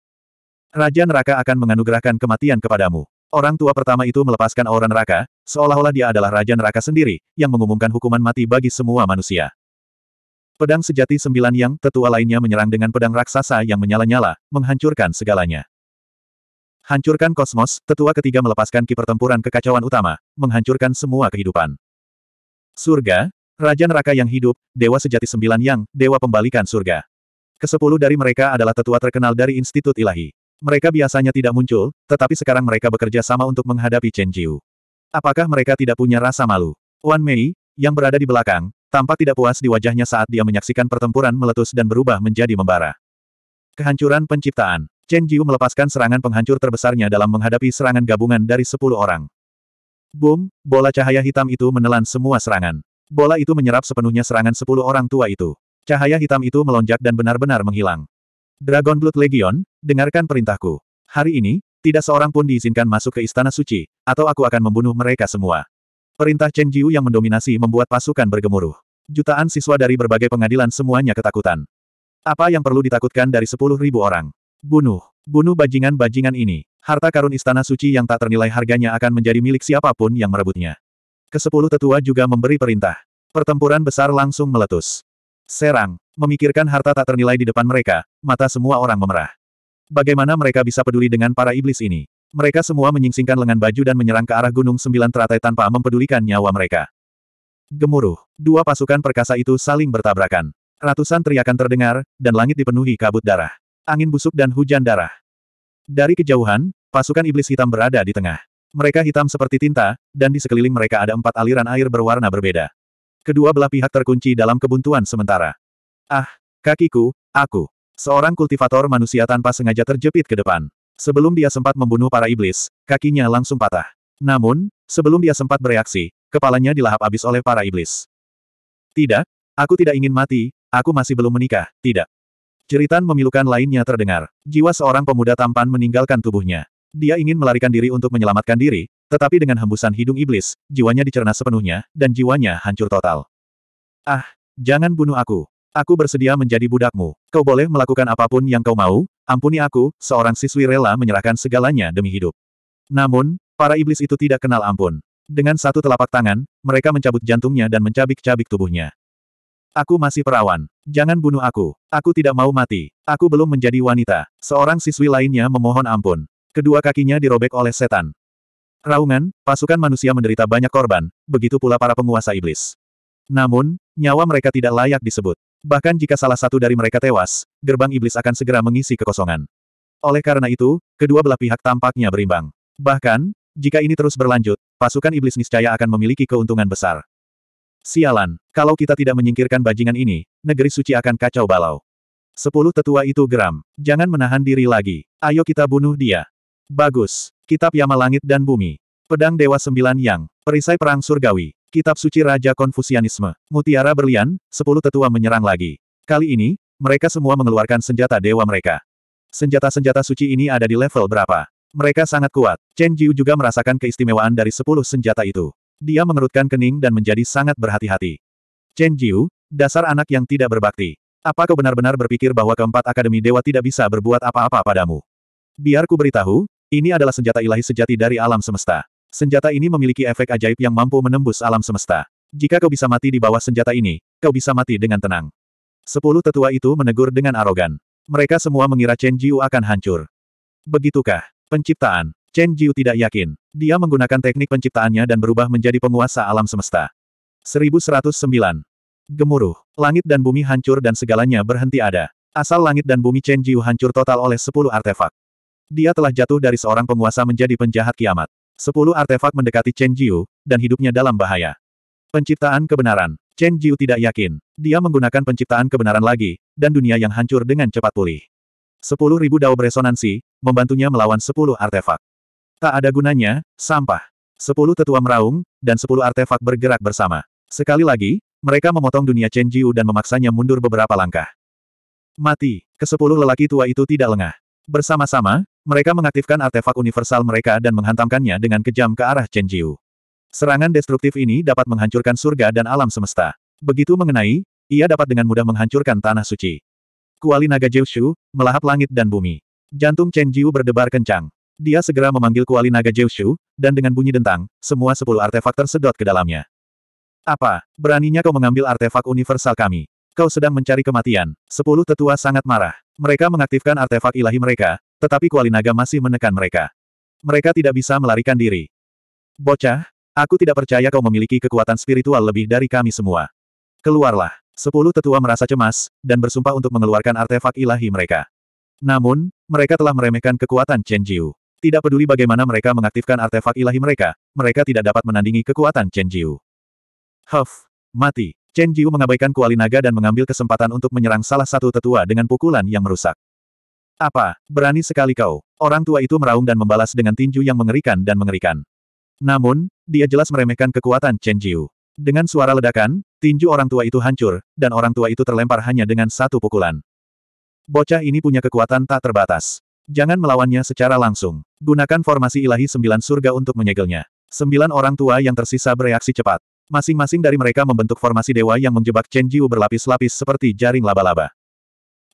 Raja neraka akan menganugerahkan kematian kepadamu. Orang tua pertama itu melepaskan aura neraka, seolah-olah dia adalah raja neraka sendiri, yang mengumumkan hukuman mati bagi semua manusia. Pedang sejati sembilan yang tetua lainnya menyerang dengan pedang raksasa yang menyala-nyala, menghancurkan segalanya. Hancurkan kosmos, tetua ketiga melepaskan ki pertempuran kekacauan utama, menghancurkan semua kehidupan. Surga, Raja Neraka yang hidup, Dewa Sejati Sembilan Yang, Dewa Pembalikan Surga. Kesepuluh dari mereka adalah tetua terkenal dari Institut Ilahi. Mereka biasanya tidak muncul, tetapi sekarang mereka bekerja sama untuk menghadapi Chen Jiu. Apakah mereka tidak punya rasa malu? Wan Mei, yang berada di belakang, tampak tidak puas di wajahnya saat dia menyaksikan pertempuran meletus dan berubah menjadi membara. Kehancuran penciptaan. Chen Jiu melepaskan serangan penghancur terbesarnya dalam menghadapi serangan gabungan dari sepuluh orang. Boom, bola cahaya hitam itu menelan semua serangan. Bola itu menyerap sepenuhnya serangan sepuluh orang tua itu. Cahaya hitam itu melonjak dan benar-benar menghilang. Dragon Blood Legion, dengarkan perintahku. Hari ini, tidak seorang pun diizinkan masuk ke Istana Suci, atau aku akan membunuh mereka semua. Perintah Chen Jiu yang mendominasi membuat pasukan bergemuruh. Jutaan siswa dari berbagai pengadilan semuanya ketakutan. Apa yang perlu ditakutkan dari sepuluh ribu orang? Bunuh. Bunuh bajingan-bajingan ini. Harta karun istana suci yang tak ternilai harganya akan menjadi milik siapapun yang merebutnya. Kesepuluh tetua juga memberi perintah. Pertempuran besar langsung meletus. Serang, memikirkan harta tak ternilai di depan mereka, mata semua orang memerah. Bagaimana mereka bisa peduli dengan para iblis ini? Mereka semua menyingsingkan lengan baju dan menyerang ke arah Gunung Sembilan Teratai tanpa mempedulikan nyawa mereka. Gemuruh, dua pasukan perkasa itu saling bertabrakan. Ratusan teriakan terdengar, dan langit dipenuhi kabut darah angin busuk dan hujan darah. Dari kejauhan, pasukan iblis hitam berada di tengah. Mereka hitam seperti tinta, dan di sekeliling mereka ada empat aliran air berwarna berbeda. Kedua belah pihak terkunci dalam kebuntuan sementara. Ah, kakiku, aku. Seorang kultivator manusia tanpa sengaja terjepit ke depan. Sebelum dia sempat membunuh para iblis, kakinya langsung patah. Namun, sebelum dia sempat bereaksi, kepalanya dilahap habis oleh para iblis. Tidak, aku tidak ingin mati, aku masih belum menikah, tidak. Jeritan memilukan lainnya terdengar. Jiwa seorang pemuda tampan meninggalkan tubuhnya. Dia ingin melarikan diri untuk menyelamatkan diri, tetapi dengan hembusan hidung iblis, jiwanya dicerna sepenuhnya, dan jiwanya hancur total. Ah, jangan bunuh aku. Aku bersedia menjadi budakmu. Kau boleh melakukan apapun yang kau mau, ampuni aku, seorang siswi rela menyerahkan segalanya demi hidup. Namun, para iblis itu tidak kenal ampun. Dengan satu telapak tangan, mereka mencabut jantungnya dan mencabik-cabik tubuhnya. Aku masih perawan. Jangan bunuh aku. Aku tidak mau mati. Aku belum menjadi wanita. Seorang siswi lainnya memohon ampun. Kedua kakinya dirobek oleh setan. Raungan, pasukan manusia menderita banyak korban, begitu pula para penguasa iblis. Namun, nyawa mereka tidak layak disebut. Bahkan jika salah satu dari mereka tewas, gerbang iblis akan segera mengisi kekosongan. Oleh karena itu, kedua belah pihak tampaknya berimbang. Bahkan, jika ini terus berlanjut, pasukan iblis niscaya akan memiliki keuntungan besar. Sialan, kalau kita tidak menyingkirkan bajingan ini, negeri suci akan kacau balau. Sepuluh tetua itu geram. Jangan menahan diri lagi. Ayo kita bunuh dia. Bagus. Kitab Yama Langit dan Bumi. Pedang Dewa Sembilan Yang. Perisai Perang Surgawi. Kitab Suci Raja Konfusianisme. Mutiara Berlian, sepuluh tetua menyerang lagi. Kali ini, mereka semua mengeluarkan senjata dewa mereka. Senjata-senjata suci ini ada di level berapa? Mereka sangat kuat. Chen Jiu juga merasakan keistimewaan dari sepuluh senjata itu. Dia mengerutkan kening dan menjadi sangat berhati-hati. Chen Jiu, dasar anak yang tidak berbakti. Apa kau benar-benar berpikir bahwa keempat Akademi Dewa tidak bisa berbuat apa-apa padamu? Biar ku beritahu, ini adalah senjata ilahi sejati dari alam semesta. Senjata ini memiliki efek ajaib yang mampu menembus alam semesta. Jika kau bisa mati di bawah senjata ini, kau bisa mati dengan tenang. Sepuluh tetua itu menegur dengan arogan. Mereka semua mengira Chen Jiu akan hancur. Begitukah penciptaan Chen Jiu tidak yakin. Dia menggunakan teknik penciptaannya dan berubah menjadi penguasa alam semesta. 1109. Gemuruh. Langit dan bumi hancur dan segalanya berhenti ada. Asal langit dan bumi Chen Jiu hancur total oleh 10 artefak. Dia telah jatuh dari seorang penguasa menjadi penjahat kiamat. 10 artefak mendekati Chen Jiu, dan hidupnya dalam bahaya. Penciptaan kebenaran. Chen Jiu tidak yakin. Dia menggunakan penciptaan kebenaran lagi, dan dunia yang hancur dengan cepat pulih. 10.000 dao beresonansi, membantunya melawan 10 artefak. Tak ada gunanya, sampah. Sepuluh tetua meraung, dan sepuluh artefak bergerak bersama. Sekali lagi, mereka memotong dunia Chen Jiu dan memaksanya mundur beberapa langkah. Mati, kesepuluh lelaki tua itu tidak lengah. Bersama-sama, mereka mengaktifkan artefak universal mereka dan menghantamkannya dengan kejam ke arah Chen Jiu. Serangan destruktif ini dapat menghancurkan surga dan alam semesta. Begitu mengenai, ia dapat dengan mudah menghancurkan tanah suci. Kuali naga Jiu Shu, melahap langit dan bumi. Jantung Chen Jiu berdebar kencang. Dia segera memanggil kuali naga Jeushu, dan dengan bunyi dentang, semua sepuluh artefak tersedot ke dalamnya. Apa, beraninya kau mengambil artefak universal kami? Kau sedang mencari kematian. Sepuluh tetua sangat marah. Mereka mengaktifkan artefak ilahi mereka, tetapi kuali naga masih menekan mereka. Mereka tidak bisa melarikan diri. Bocah, aku tidak percaya kau memiliki kekuatan spiritual lebih dari kami semua. Keluarlah. Sepuluh tetua merasa cemas, dan bersumpah untuk mengeluarkan artefak ilahi mereka. Namun, mereka telah meremehkan kekuatan Chen Jiu. Tidak peduli bagaimana mereka mengaktifkan artefak ilahi mereka, mereka tidak dapat menandingi kekuatan Chen Jiu. Huff! Mati! Chen Jiu mengabaikan kuali naga dan mengambil kesempatan untuk menyerang salah satu tetua dengan pukulan yang merusak. Apa? Berani sekali kau. Orang tua itu meraung dan membalas dengan tinju yang mengerikan dan mengerikan. Namun, dia jelas meremehkan kekuatan Chen Jiu. Dengan suara ledakan, tinju orang tua itu hancur, dan orang tua itu terlempar hanya dengan satu pukulan. Bocah ini punya kekuatan tak terbatas. Jangan melawannya secara langsung. Gunakan formasi ilahi sembilan surga untuk menyegelnya. Sembilan orang tua yang tersisa bereaksi cepat. Masing-masing dari mereka membentuk formasi dewa yang menjebak Chen Jiu berlapis-lapis seperti jaring laba-laba.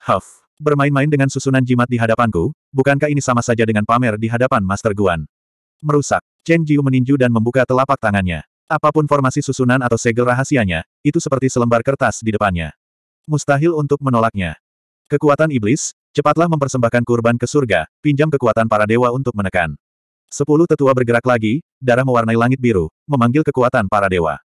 Huff. Bermain-main dengan susunan jimat di hadapanku, bukankah ini sama saja dengan pamer di hadapan Master Guan? Merusak. Chen Jiu meninju dan membuka telapak tangannya. Apapun formasi susunan atau segel rahasianya, itu seperti selembar kertas di depannya. Mustahil untuk menolaknya. Kekuatan iblis, cepatlah mempersembahkan kurban ke surga, pinjam kekuatan para dewa untuk menekan. Sepuluh tetua bergerak lagi, darah mewarnai langit biru, memanggil kekuatan para dewa.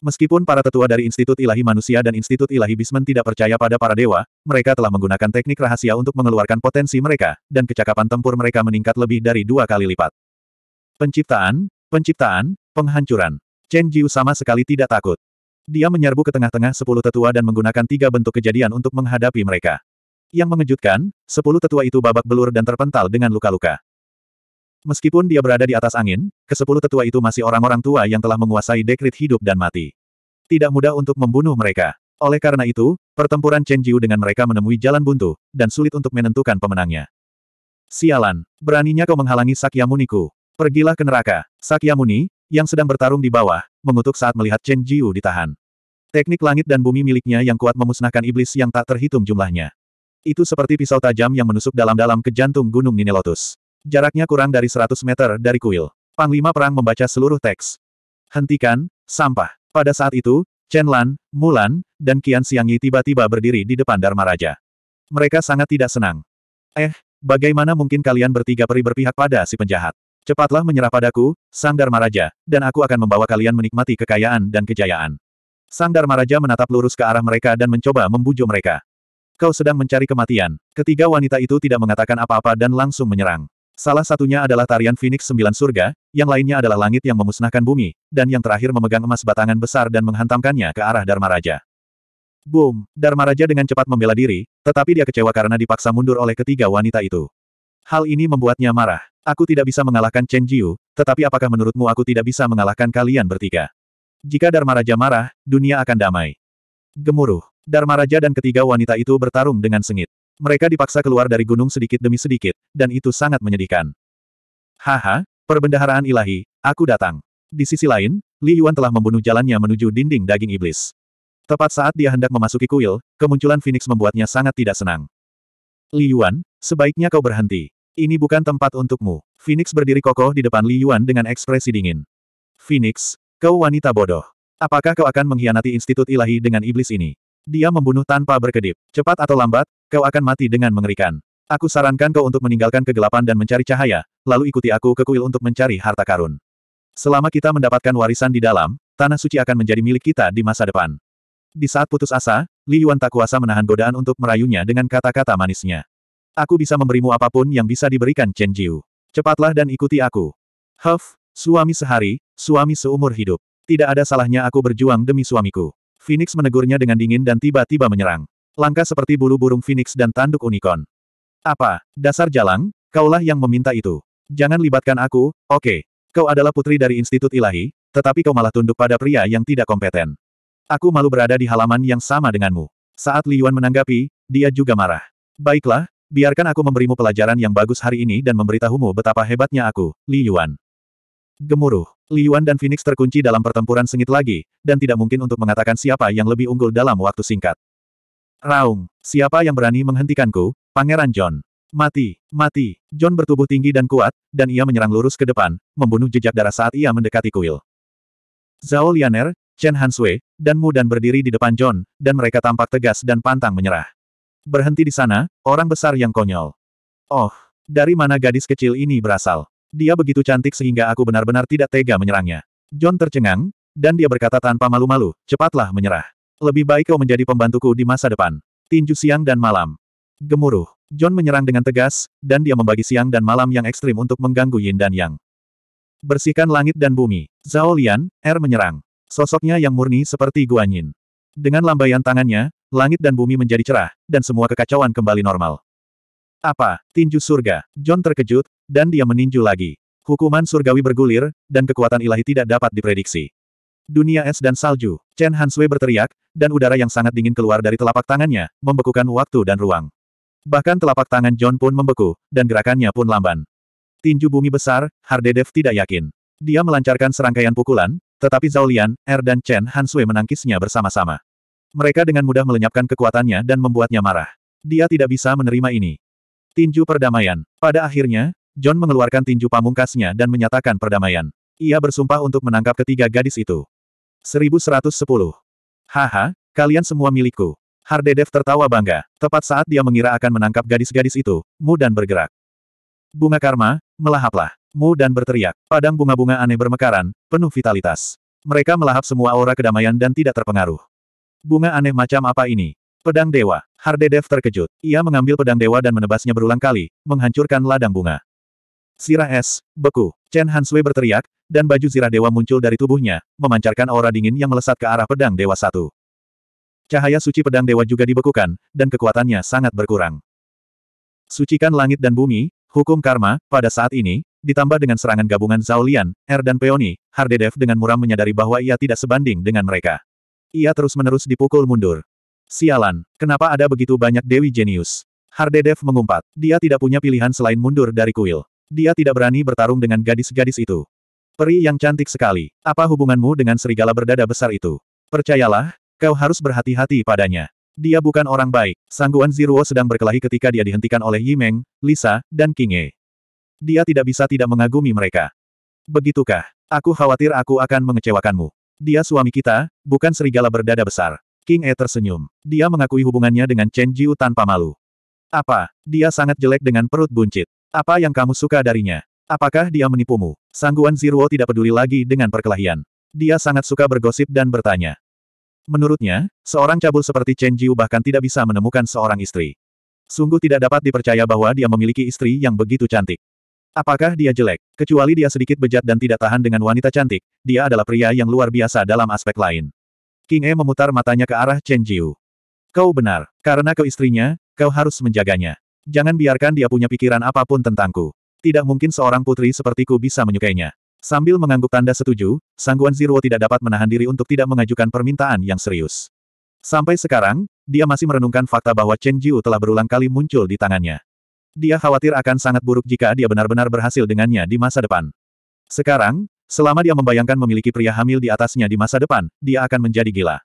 Meskipun para tetua dari Institut Ilahi Manusia dan Institut Ilahi Bismen tidak percaya pada para dewa, mereka telah menggunakan teknik rahasia untuk mengeluarkan potensi mereka, dan kecakapan tempur mereka meningkat lebih dari dua kali lipat. Penciptaan, penciptaan, penghancuran. Chen Jiu sama sekali tidak takut. Dia menyerbu ke tengah-tengah sepuluh tetua dan menggunakan tiga bentuk kejadian untuk menghadapi mereka. Yang mengejutkan, sepuluh tetua itu babak belur dan terpental dengan luka-luka. Meskipun dia berada di atas angin, kesepuluh tetua itu masih orang-orang tua yang telah menguasai dekrit hidup dan mati. Tidak mudah untuk membunuh mereka. Oleh karena itu, pertempuran Chen Jiu dengan mereka menemui jalan buntu, dan sulit untuk menentukan pemenangnya. Sialan, beraninya kau menghalangi Sakyamuniku. Pergilah ke neraka. Sakyamuni, yang sedang bertarung di bawah, mengutuk saat melihat Chen Jiu ditahan. Teknik langit dan bumi miliknya yang kuat memusnahkan iblis yang tak terhitung jumlahnya. Itu seperti pisau tajam yang menusuk dalam-dalam ke jantung gunung Ninelotus. Jaraknya kurang dari 100 meter dari kuil. Panglima perang membaca seluruh teks. Hentikan, sampah. Pada saat itu, Chen Lan, Mulan, dan Qian Xiangyi tiba-tiba berdiri di depan Dharma Raja. Mereka sangat tidak senang. Eh, bagaimana mungkin kalian bertiga peri berpihak pada si penjahat? Cepatlah menyerah padaku, Sang Dharma Raja, dan aku akan membawa kalian menikmati kekayaan dan kejayaan. Sang Dharma Raja menatap lurus ke arah mereka dan mencoba membujuk mereka. Kau sedang mencari kematian. Ketiga wanita itu tidak mengatakan apa-apa dan langsung menyerang. Salah satunya adalah tarian Phoenix Sembilan Surga, yang lainnya adalah langit yang memusnahkan bumi, dan yang terakhir memegang emas batangan besar dan menghantamkannya ke arah Dharma Raja. Boom! Dharma Raja dengan cepat membela diri, tetapi dia kecewa karena dipaksa mundur oleh ketiga wanita itu. Hal ini membuatnya marah. Aku tidak bisa mengalahkan Chen Jiu, tetapi apakah menurutmu aku tidak bisa mengalahkan kalian bertiga? Jika Dharma Raja marah, dunia akan damai. Gemuruh. Dharma Raja dan ketiga wanita itu bertarung dengan sengit. Mereka dipaksa keluar dari gunung sedikit demi sedikit, dan itu sangat menyedihkan. Haha, perbendaharaan ilahi, aku datang. Di sisi lain, Li Yuan telah membunuh jalannya menuju dinding daging iblis. Tepat saat dia hendak memasuki kuil, kemunculan Phoenix membuatnya sangat tidak senang. Li Yuan, Sebaiknya kau berhenti. Ini bukan tempat untukmu. Phoenix berdiri kokoh di depan Li Yuan dengan ekspresi dingin. Phoenix, kau wanita bodoh. Apakah kau akan mengkhianati institut ilahi dengan iblis ini? Dia membunuh tanpa berkedip. Cepat atau lambat, kau akan mati dengan mengerikan. Aku sarankan kau untuk meninggalkan kegelapan dan mencari cahaya, lalu ikuti aku ke kuil untuk mencari harta karun. Selama kita mendapatkan warisan di dalam, tanah suci akan menjadi milik kita di masa depan. Di saat putus asa, Li Yuan tak kuasa menahan godaan untuk merayunya dengan kata-kata manisnya. Aku bisa memberimu apapun yang bisa diberikan Chen Jiu. Cepatlah dan ikuti aku. Huff, suami sehari, suami seumur hidup. Tidak ada salahnya aku berjuang demi suamiku. Phoenix menegurnya dengan dingin dan tiba-tiba menyerang. Langkah seperti bulu burung Phoenix dan tanduk unicorn. Apa, dasar jalang, kaulah yang meminta itu. Jangan libatkan aku, oke. Okay. Kau adalah putri dari Institut Ilahi, tetapi kau malah tunduk pada pria yang tidak kompeten. Aku malu berada di halaman yang sama denganmu. Saat Li Yuan menanggapi, dia juga marah. Baiklah, biarkan aku memberimu pelajaran yang bagus hari ini dan memberitahumu betapa hebatnya aku, Li Yuan. Gemuruh, Li Yuan dan Phoenix terkunci dalam pertempuran sengit lagi, dan tidak mungkin untuk mengatakan siapa yang lebih unggul dalam waktu singkat. Raung, siapa yang berani menghentikanku? Pangeran John. Mati, mati. John bertubuh tinggi dan kuat, dan ia menyerang lurus ke depan, membunuh jejak darah saat ia mendekati kuil. Zhao Lianer, Chen Hansui, dan Mu dan berdiri di depan John, dan mereka tampak tegas dan pantang menyerah. Berhenti di sana, orang besar yang konyol. Oh, dari mana gadis kecil ini berasal? Dia begitu cantik sehingga aku benar-benar tidak tega menyerangnya. John tercengang, dan dia berkata tanpa malu-malu, cepatlah menyerah. Lebih baik kau menjadi pembantuku di masa depan. Tinju siang dan malam. Gemuruh. John menyerang dengan tegas, dan dia membagi siang dan malam yang ekstrim untuk mengganggu yin dan yang. Bersihkan langit dan bumi. Zhao Lian, Er menyerang. Sosoknya yang murni seperti Guanyin. Dengan lambaian tangannya, langit dan bumi menjadi cerah, dan semua kekacauan kembali normal. Apa? Tinju surga. John terkejut, dan dia meninju lagi. Hukuman surgawi bergulir, dan kekuatan ilahi tidak dapat diprediksi. Dunia es dan salju. Chen Hanswei berteriak, dan udara yang sangat dingin keluar dari telapak tangannya, membekukan waktu dan ruang. Bahkan telapak tangan John pun membeku, dan gerakannya pun lamban. Tinju bumi besar, Hardedev tidak yakin. Dia melancarkan serangkaian pukulan, tetapi Zhao Lian, Er dan Chen Han Sui menangkisnya bersama-sama. Mereka dengan mudah melenyapkan kekuatannya dan membuatnya marah. Dia tidak bisa menerima ini. Tinju perdamaian. Pada akhirnya, John mengeluarkan tinju pamungkasnya dan menyatakan perdamaian. Ia bersumpah untuk menangkap ketiga gadis itu. 1110. Haha, kalian semua milikku. Hardedev tertawa bangga. Tepat saat dia mengira akan menangkap gadis-gadis itu, Mu bergerak. Bunga karma, melahaplah. Mu dan berteriak. Padang bunga-bunga aneh bermekaran, penuh vitalitas. Mereka melahap semua aura kedamaian dan tidak terpengaruh. Bunga aneh macam apa ini? Pedang Dewa. Hardedev terkejut. Ia mengambil pedang Dewa dan menebasnya berulang kali, menghancurkan ladang bunga. Sirah es, beku. Chen Hanswe berteriak, dan baju zirah dewa muncul dari tubuhnya, memancarkan aura dingin yang melesat ke arah pedang dewa satu. Cahaya suci pedang dewa juga dibekukan, dan kekuatannya sangat berkurang. Sucikan langit dan bumi, Hukum karma, pada saat ini, ditambah dengan serangan gabungan Zhao Lian, Er dan Peony, Hardedev dengan muram menyadari bahwa ia tidak sebanding dengan mereka. Ia terus-menerus dipukul mundur. Sialan, kenapa ada begitu banyak Dewi Jenius? Hardedev mengumpat, dia tidak punya pilihan selain mundur dari kuil. Dia tidak berani bertarung dengan gadis-gadis itu. Peri yang cantik sekali, apa hubunganmu dengan serigala berdada besar itu? Percayalah, kau harus berhati-hati padanya. Dia bukan orang baik. Sangguan Ziruo sedang berkelahi ketika dia dihentikan oleh Yimeng, Lisa, dan Kinge. Dia tidak bisa tidak mengagumi mereka. Begitukah? Aku khawatir aku akan mengecewakanmu. Dia suami kita, bukan serigala berdada besar. King E tersenyum. Dia mengakui hubungannya dengan Chen Jiu tanpa malu. Apa? Dia sangat jelek dengan perut buncit. Apa yang kamu suka darinya? Apakah dia menipumu? Sangguan Ziruo tidak peduli lagi dengan perkelahian. Dia sangat suka bergosip dan bertanya. Menurutnya, seorang cabul seperti Chen Jiu bahkan tidak bisa menemukan seorang istri. Sungguh tidak dapat dipercaya bahwa dia memiliki istri yang begitu cantik. Apakah dia jelek? Kecuali dia sedikit bejat dan tidak tahan dengan wanita cantik, dia adalah pria yang luar biasa dalam aspek lain. King E memutar matanya ke arah Chen Jiu. Kau benar, karena kau istrinya, kau harus menjaganya. Jangan biarkan dia punya pikiran apapun tentangku. Tidak mungkin seorang putri sepertiku bisa menyukainya. Sambil mengangguk tanda setuju, Sangguan Ziruo tidak dapat menahan diri untuk tidak mengajukan permintaan yang serius. Sampai sekarang, dia masih merenungkan fakta bahwa Chen Jiu telah berulang kali muncul di tangannya. Dia khawatir akan sangat buruk jika dia benar-benar berhasil dengannya di masa depan. Sekarang, selama dia membayangkan memiliki pria hamil di atasnya di masa depan, dia akan menjadi gila.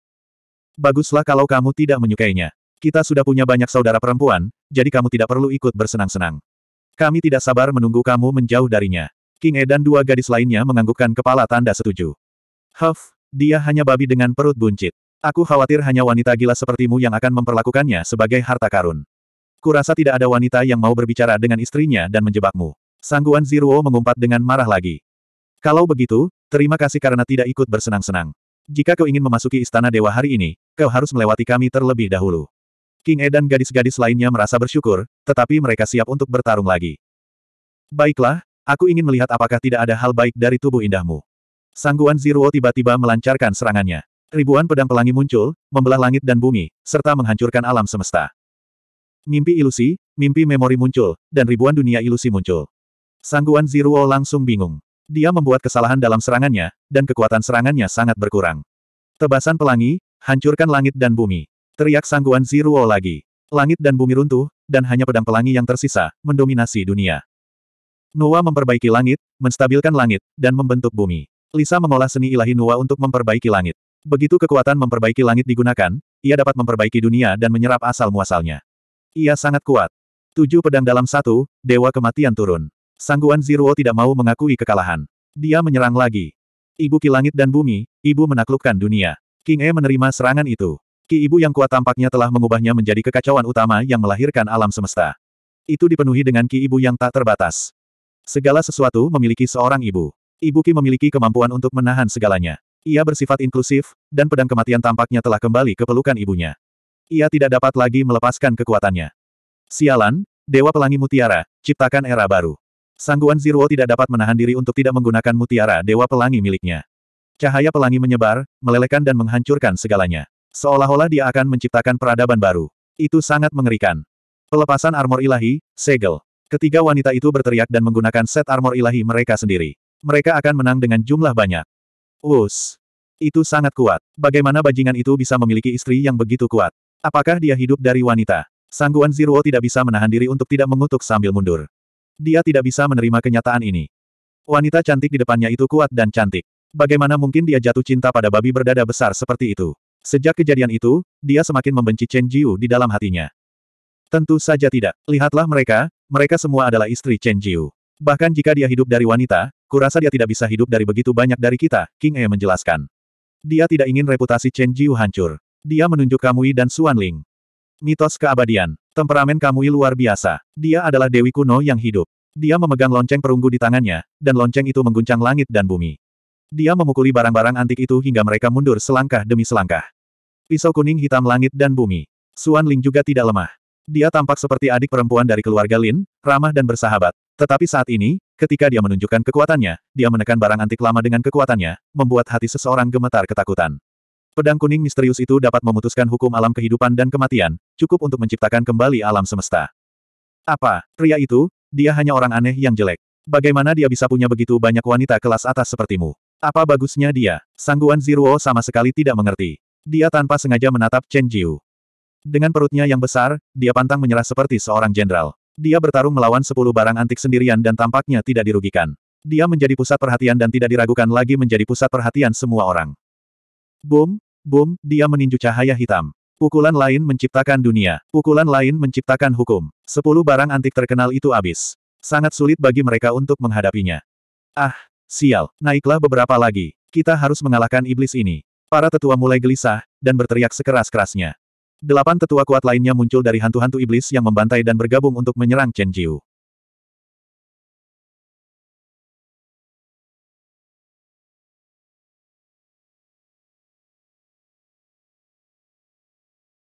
Baguslah kalau kamu tidak menyukainya. Kita sudah punya banyak saudara perempuan, jadi kamu tidak perlu ikut bersenang-senang. Kami tidak sabar menunggu kamu menjauh darinya. King E dan dua gadis lainnya menganggukkan kepala tanda setuju. Huff, dia hanya babi dengan perut buncit. Aku khawatir hanya wanita gila sepertimu yang akan memperlakukannya sebagai harta karun. Kurasa tidak ada wanita yang mau berbicara dengan istrinya dan menjebakmu. Sangguan Ziruo mengumpat dengan marah lagi. Kalau begitu, terima kasih karena tidak ikut bersenang-senang. Jika kau ingin memasuki istana dewa hari ini, kau harus melewati kami terlebih dahulu. King E dan gadis-gadis lainnya merasa bersyukur, tetapi mereka siap untuk bertarung lagi. Baiklah, Aku ingin melihat apakah tidak ada hal baik dari tubuh indahmu. Sangguan Ziruo tiba-tiba melancarkan serangannya. Ribuan pedang pelangi muncul, membelah langit dan bumi, serta menghancurkan alam semesta. Mimpi ilusi, mimpi memori muncul, dan ribuan dunia ilusi muncul. Sangguan Ziruo langsung bingung. Dia membuat kesalahan dalam serangannya, dan kekuatan serangannya sangat berkurang. Tebasan pelangi, hancurkan langit dan bumi. Teriak Sangguan Ziruo lagi. Langit dan bumi runtuh, dan hanya pedang pelangi yang tersisa, mendominasi dunia. Nuwa memperbaiki langit, menstabilkan langit, dan membentuk bumi. Lisa mengolah seni ilahi Nuwa untuk memperbaiki langit. Begitu kekuatan memperbaiki langit digunakan, ia dapat memperbaiki dunia dan menyerap asal-muasalnya. Ia sangat kuat. Tujuh pedang dalam satu, Dewa Kematian turun. Sangguan Ziruo tidak mau mengakui kekalahan. Dia menyerang lagi. Ibu Ki Langit dan Bumi, Ibu menaklukkan dunia. King E menerima serangan itu. Ki Ibu yang kuat tampaknya telah mengubahnya menjadi kekacauan utama yang melahirkan alam semesta. Itu dipenuhi dengan Ki Ibu yang tak terbatas. Segala sesuatu memiliki seorang ibu. Ibu Ki memiliki kemampuan untuk menahan segalanya. Ia bersifat inklusif, dan pedang kematian tampaknya telah kembali ke pelukan ibunya. Ia tidak dapat lagi melepaskan kekuatannya. Sialan, Dewa Pelangi Mutiara, ciptakan era baru. Sangguan Ziruo tidak dapat menahan diri untuk tidak menggunakan mutiara Dewa Pelangi miliknya. Cahaya pelangi menyebar, melelehkan dan menghancurkan segalanya. Seolah-olah dia akan menciptakan peradaban baru. Itu sangat mengerikan. Pelepasan armor ilahi, segel. Ketiga wanita itu berteriak dan menggunakan set armor ilahi mereka sendiri. Mereka akan menang dengan jumlah banyak. Us, Itu sangat kuat. Bagaimana bajingan itu bisa memiliki istri yang begitu kuat? Apakah dia hidup dari wanita? Sangguan Ziruo tidak bisa menahan diri untuk tidak mengutuk sambil mundur. Dia tidak bisa menerima kenyataan ini. Wanita cantik di depannya itu kuat dan cantik. Bagaimana mungkin dia jatuh cinta pada babi berdada besar seperti itu? Sejak kejadian itu, dia semakin membenci Chen Jiu di dalam hatinya. Tentu saja tidak. Lihatlah mereka, mereka semua adalah istri Chen Jiu. Bahkan jika dia hidup dari wanita, kurasa dia tidak bisa hidup dari begitu banyak dari kita, King E menjelaskan. Dia tidak ingin reputasi Chen Jiu hancur. Dia menunjuk Kamui dan Xuan Ling. Mitos keabadian. Temperamen Kamui luar biasa. Dia adalah dewi kuno yang hidup. Dia memegang lonceng perunggu di tangannya, dan lonceng itu mengguncang langit dan bumi. Dia memukuli barang-barang antik itu hingga mereka mundur selangkah demi selangkah. Pisau kuning hitam langit dan bumi. Xuan Ling juga tidak lemah. Dia tampak seperti adik perempuan dari keluarga Lin, ramah dan bersahabat. Tetapi saat ini, ketika dia menunjukkan kekuatannya, dia menekan barang antik lama dengan kekuatannya, membuat hati seseorang gemetar ketakutan. Pedang kuning misterius itu dapat memutuskan hukum alam kehidupan dan kematian, cukup untuk menciptakan kembali alam semesta. Apa, pria itu, dia hanya orang aneh yang jelek. Bagaimana dia bisa punya begitu banyak wanita kelas atas sepertimu? Apa bagusnya dia? Sangguan Ziruo sama sekali tidak mengerti. Dia tanpa sengaja menatap Chen Jiu. Dengan perutnya yang besar, dia pantang menyerah seperti seorang jenderal. Dia bertarung melawan sepuluh barang antik sendirian dan tampaknya tidak dirugikan. Dia menjadi pusat perhatian dan tidak diragukan lagi menjadi pusat perhatian semua orang. Boom, boom, dia meninju cahaya hitam. Pukulan lain menciptakan dunia. Pukulan lain menciptakan hukum. Sepuluh barang antik terkenal itu habis. Sangat sulit bagi mereka untuk menghadapinya. Ah, sial, naiklah beberapa lagi. Kita harus mengalahkan iblis ini. Para tetua mulai gelisah, dan berteriak sekeras-kerasnya. Delapan tetua kuat lainnya muncul dari hantu-hantu iblis yang membantai dan bergabung untuk menyerang Chen Jiu.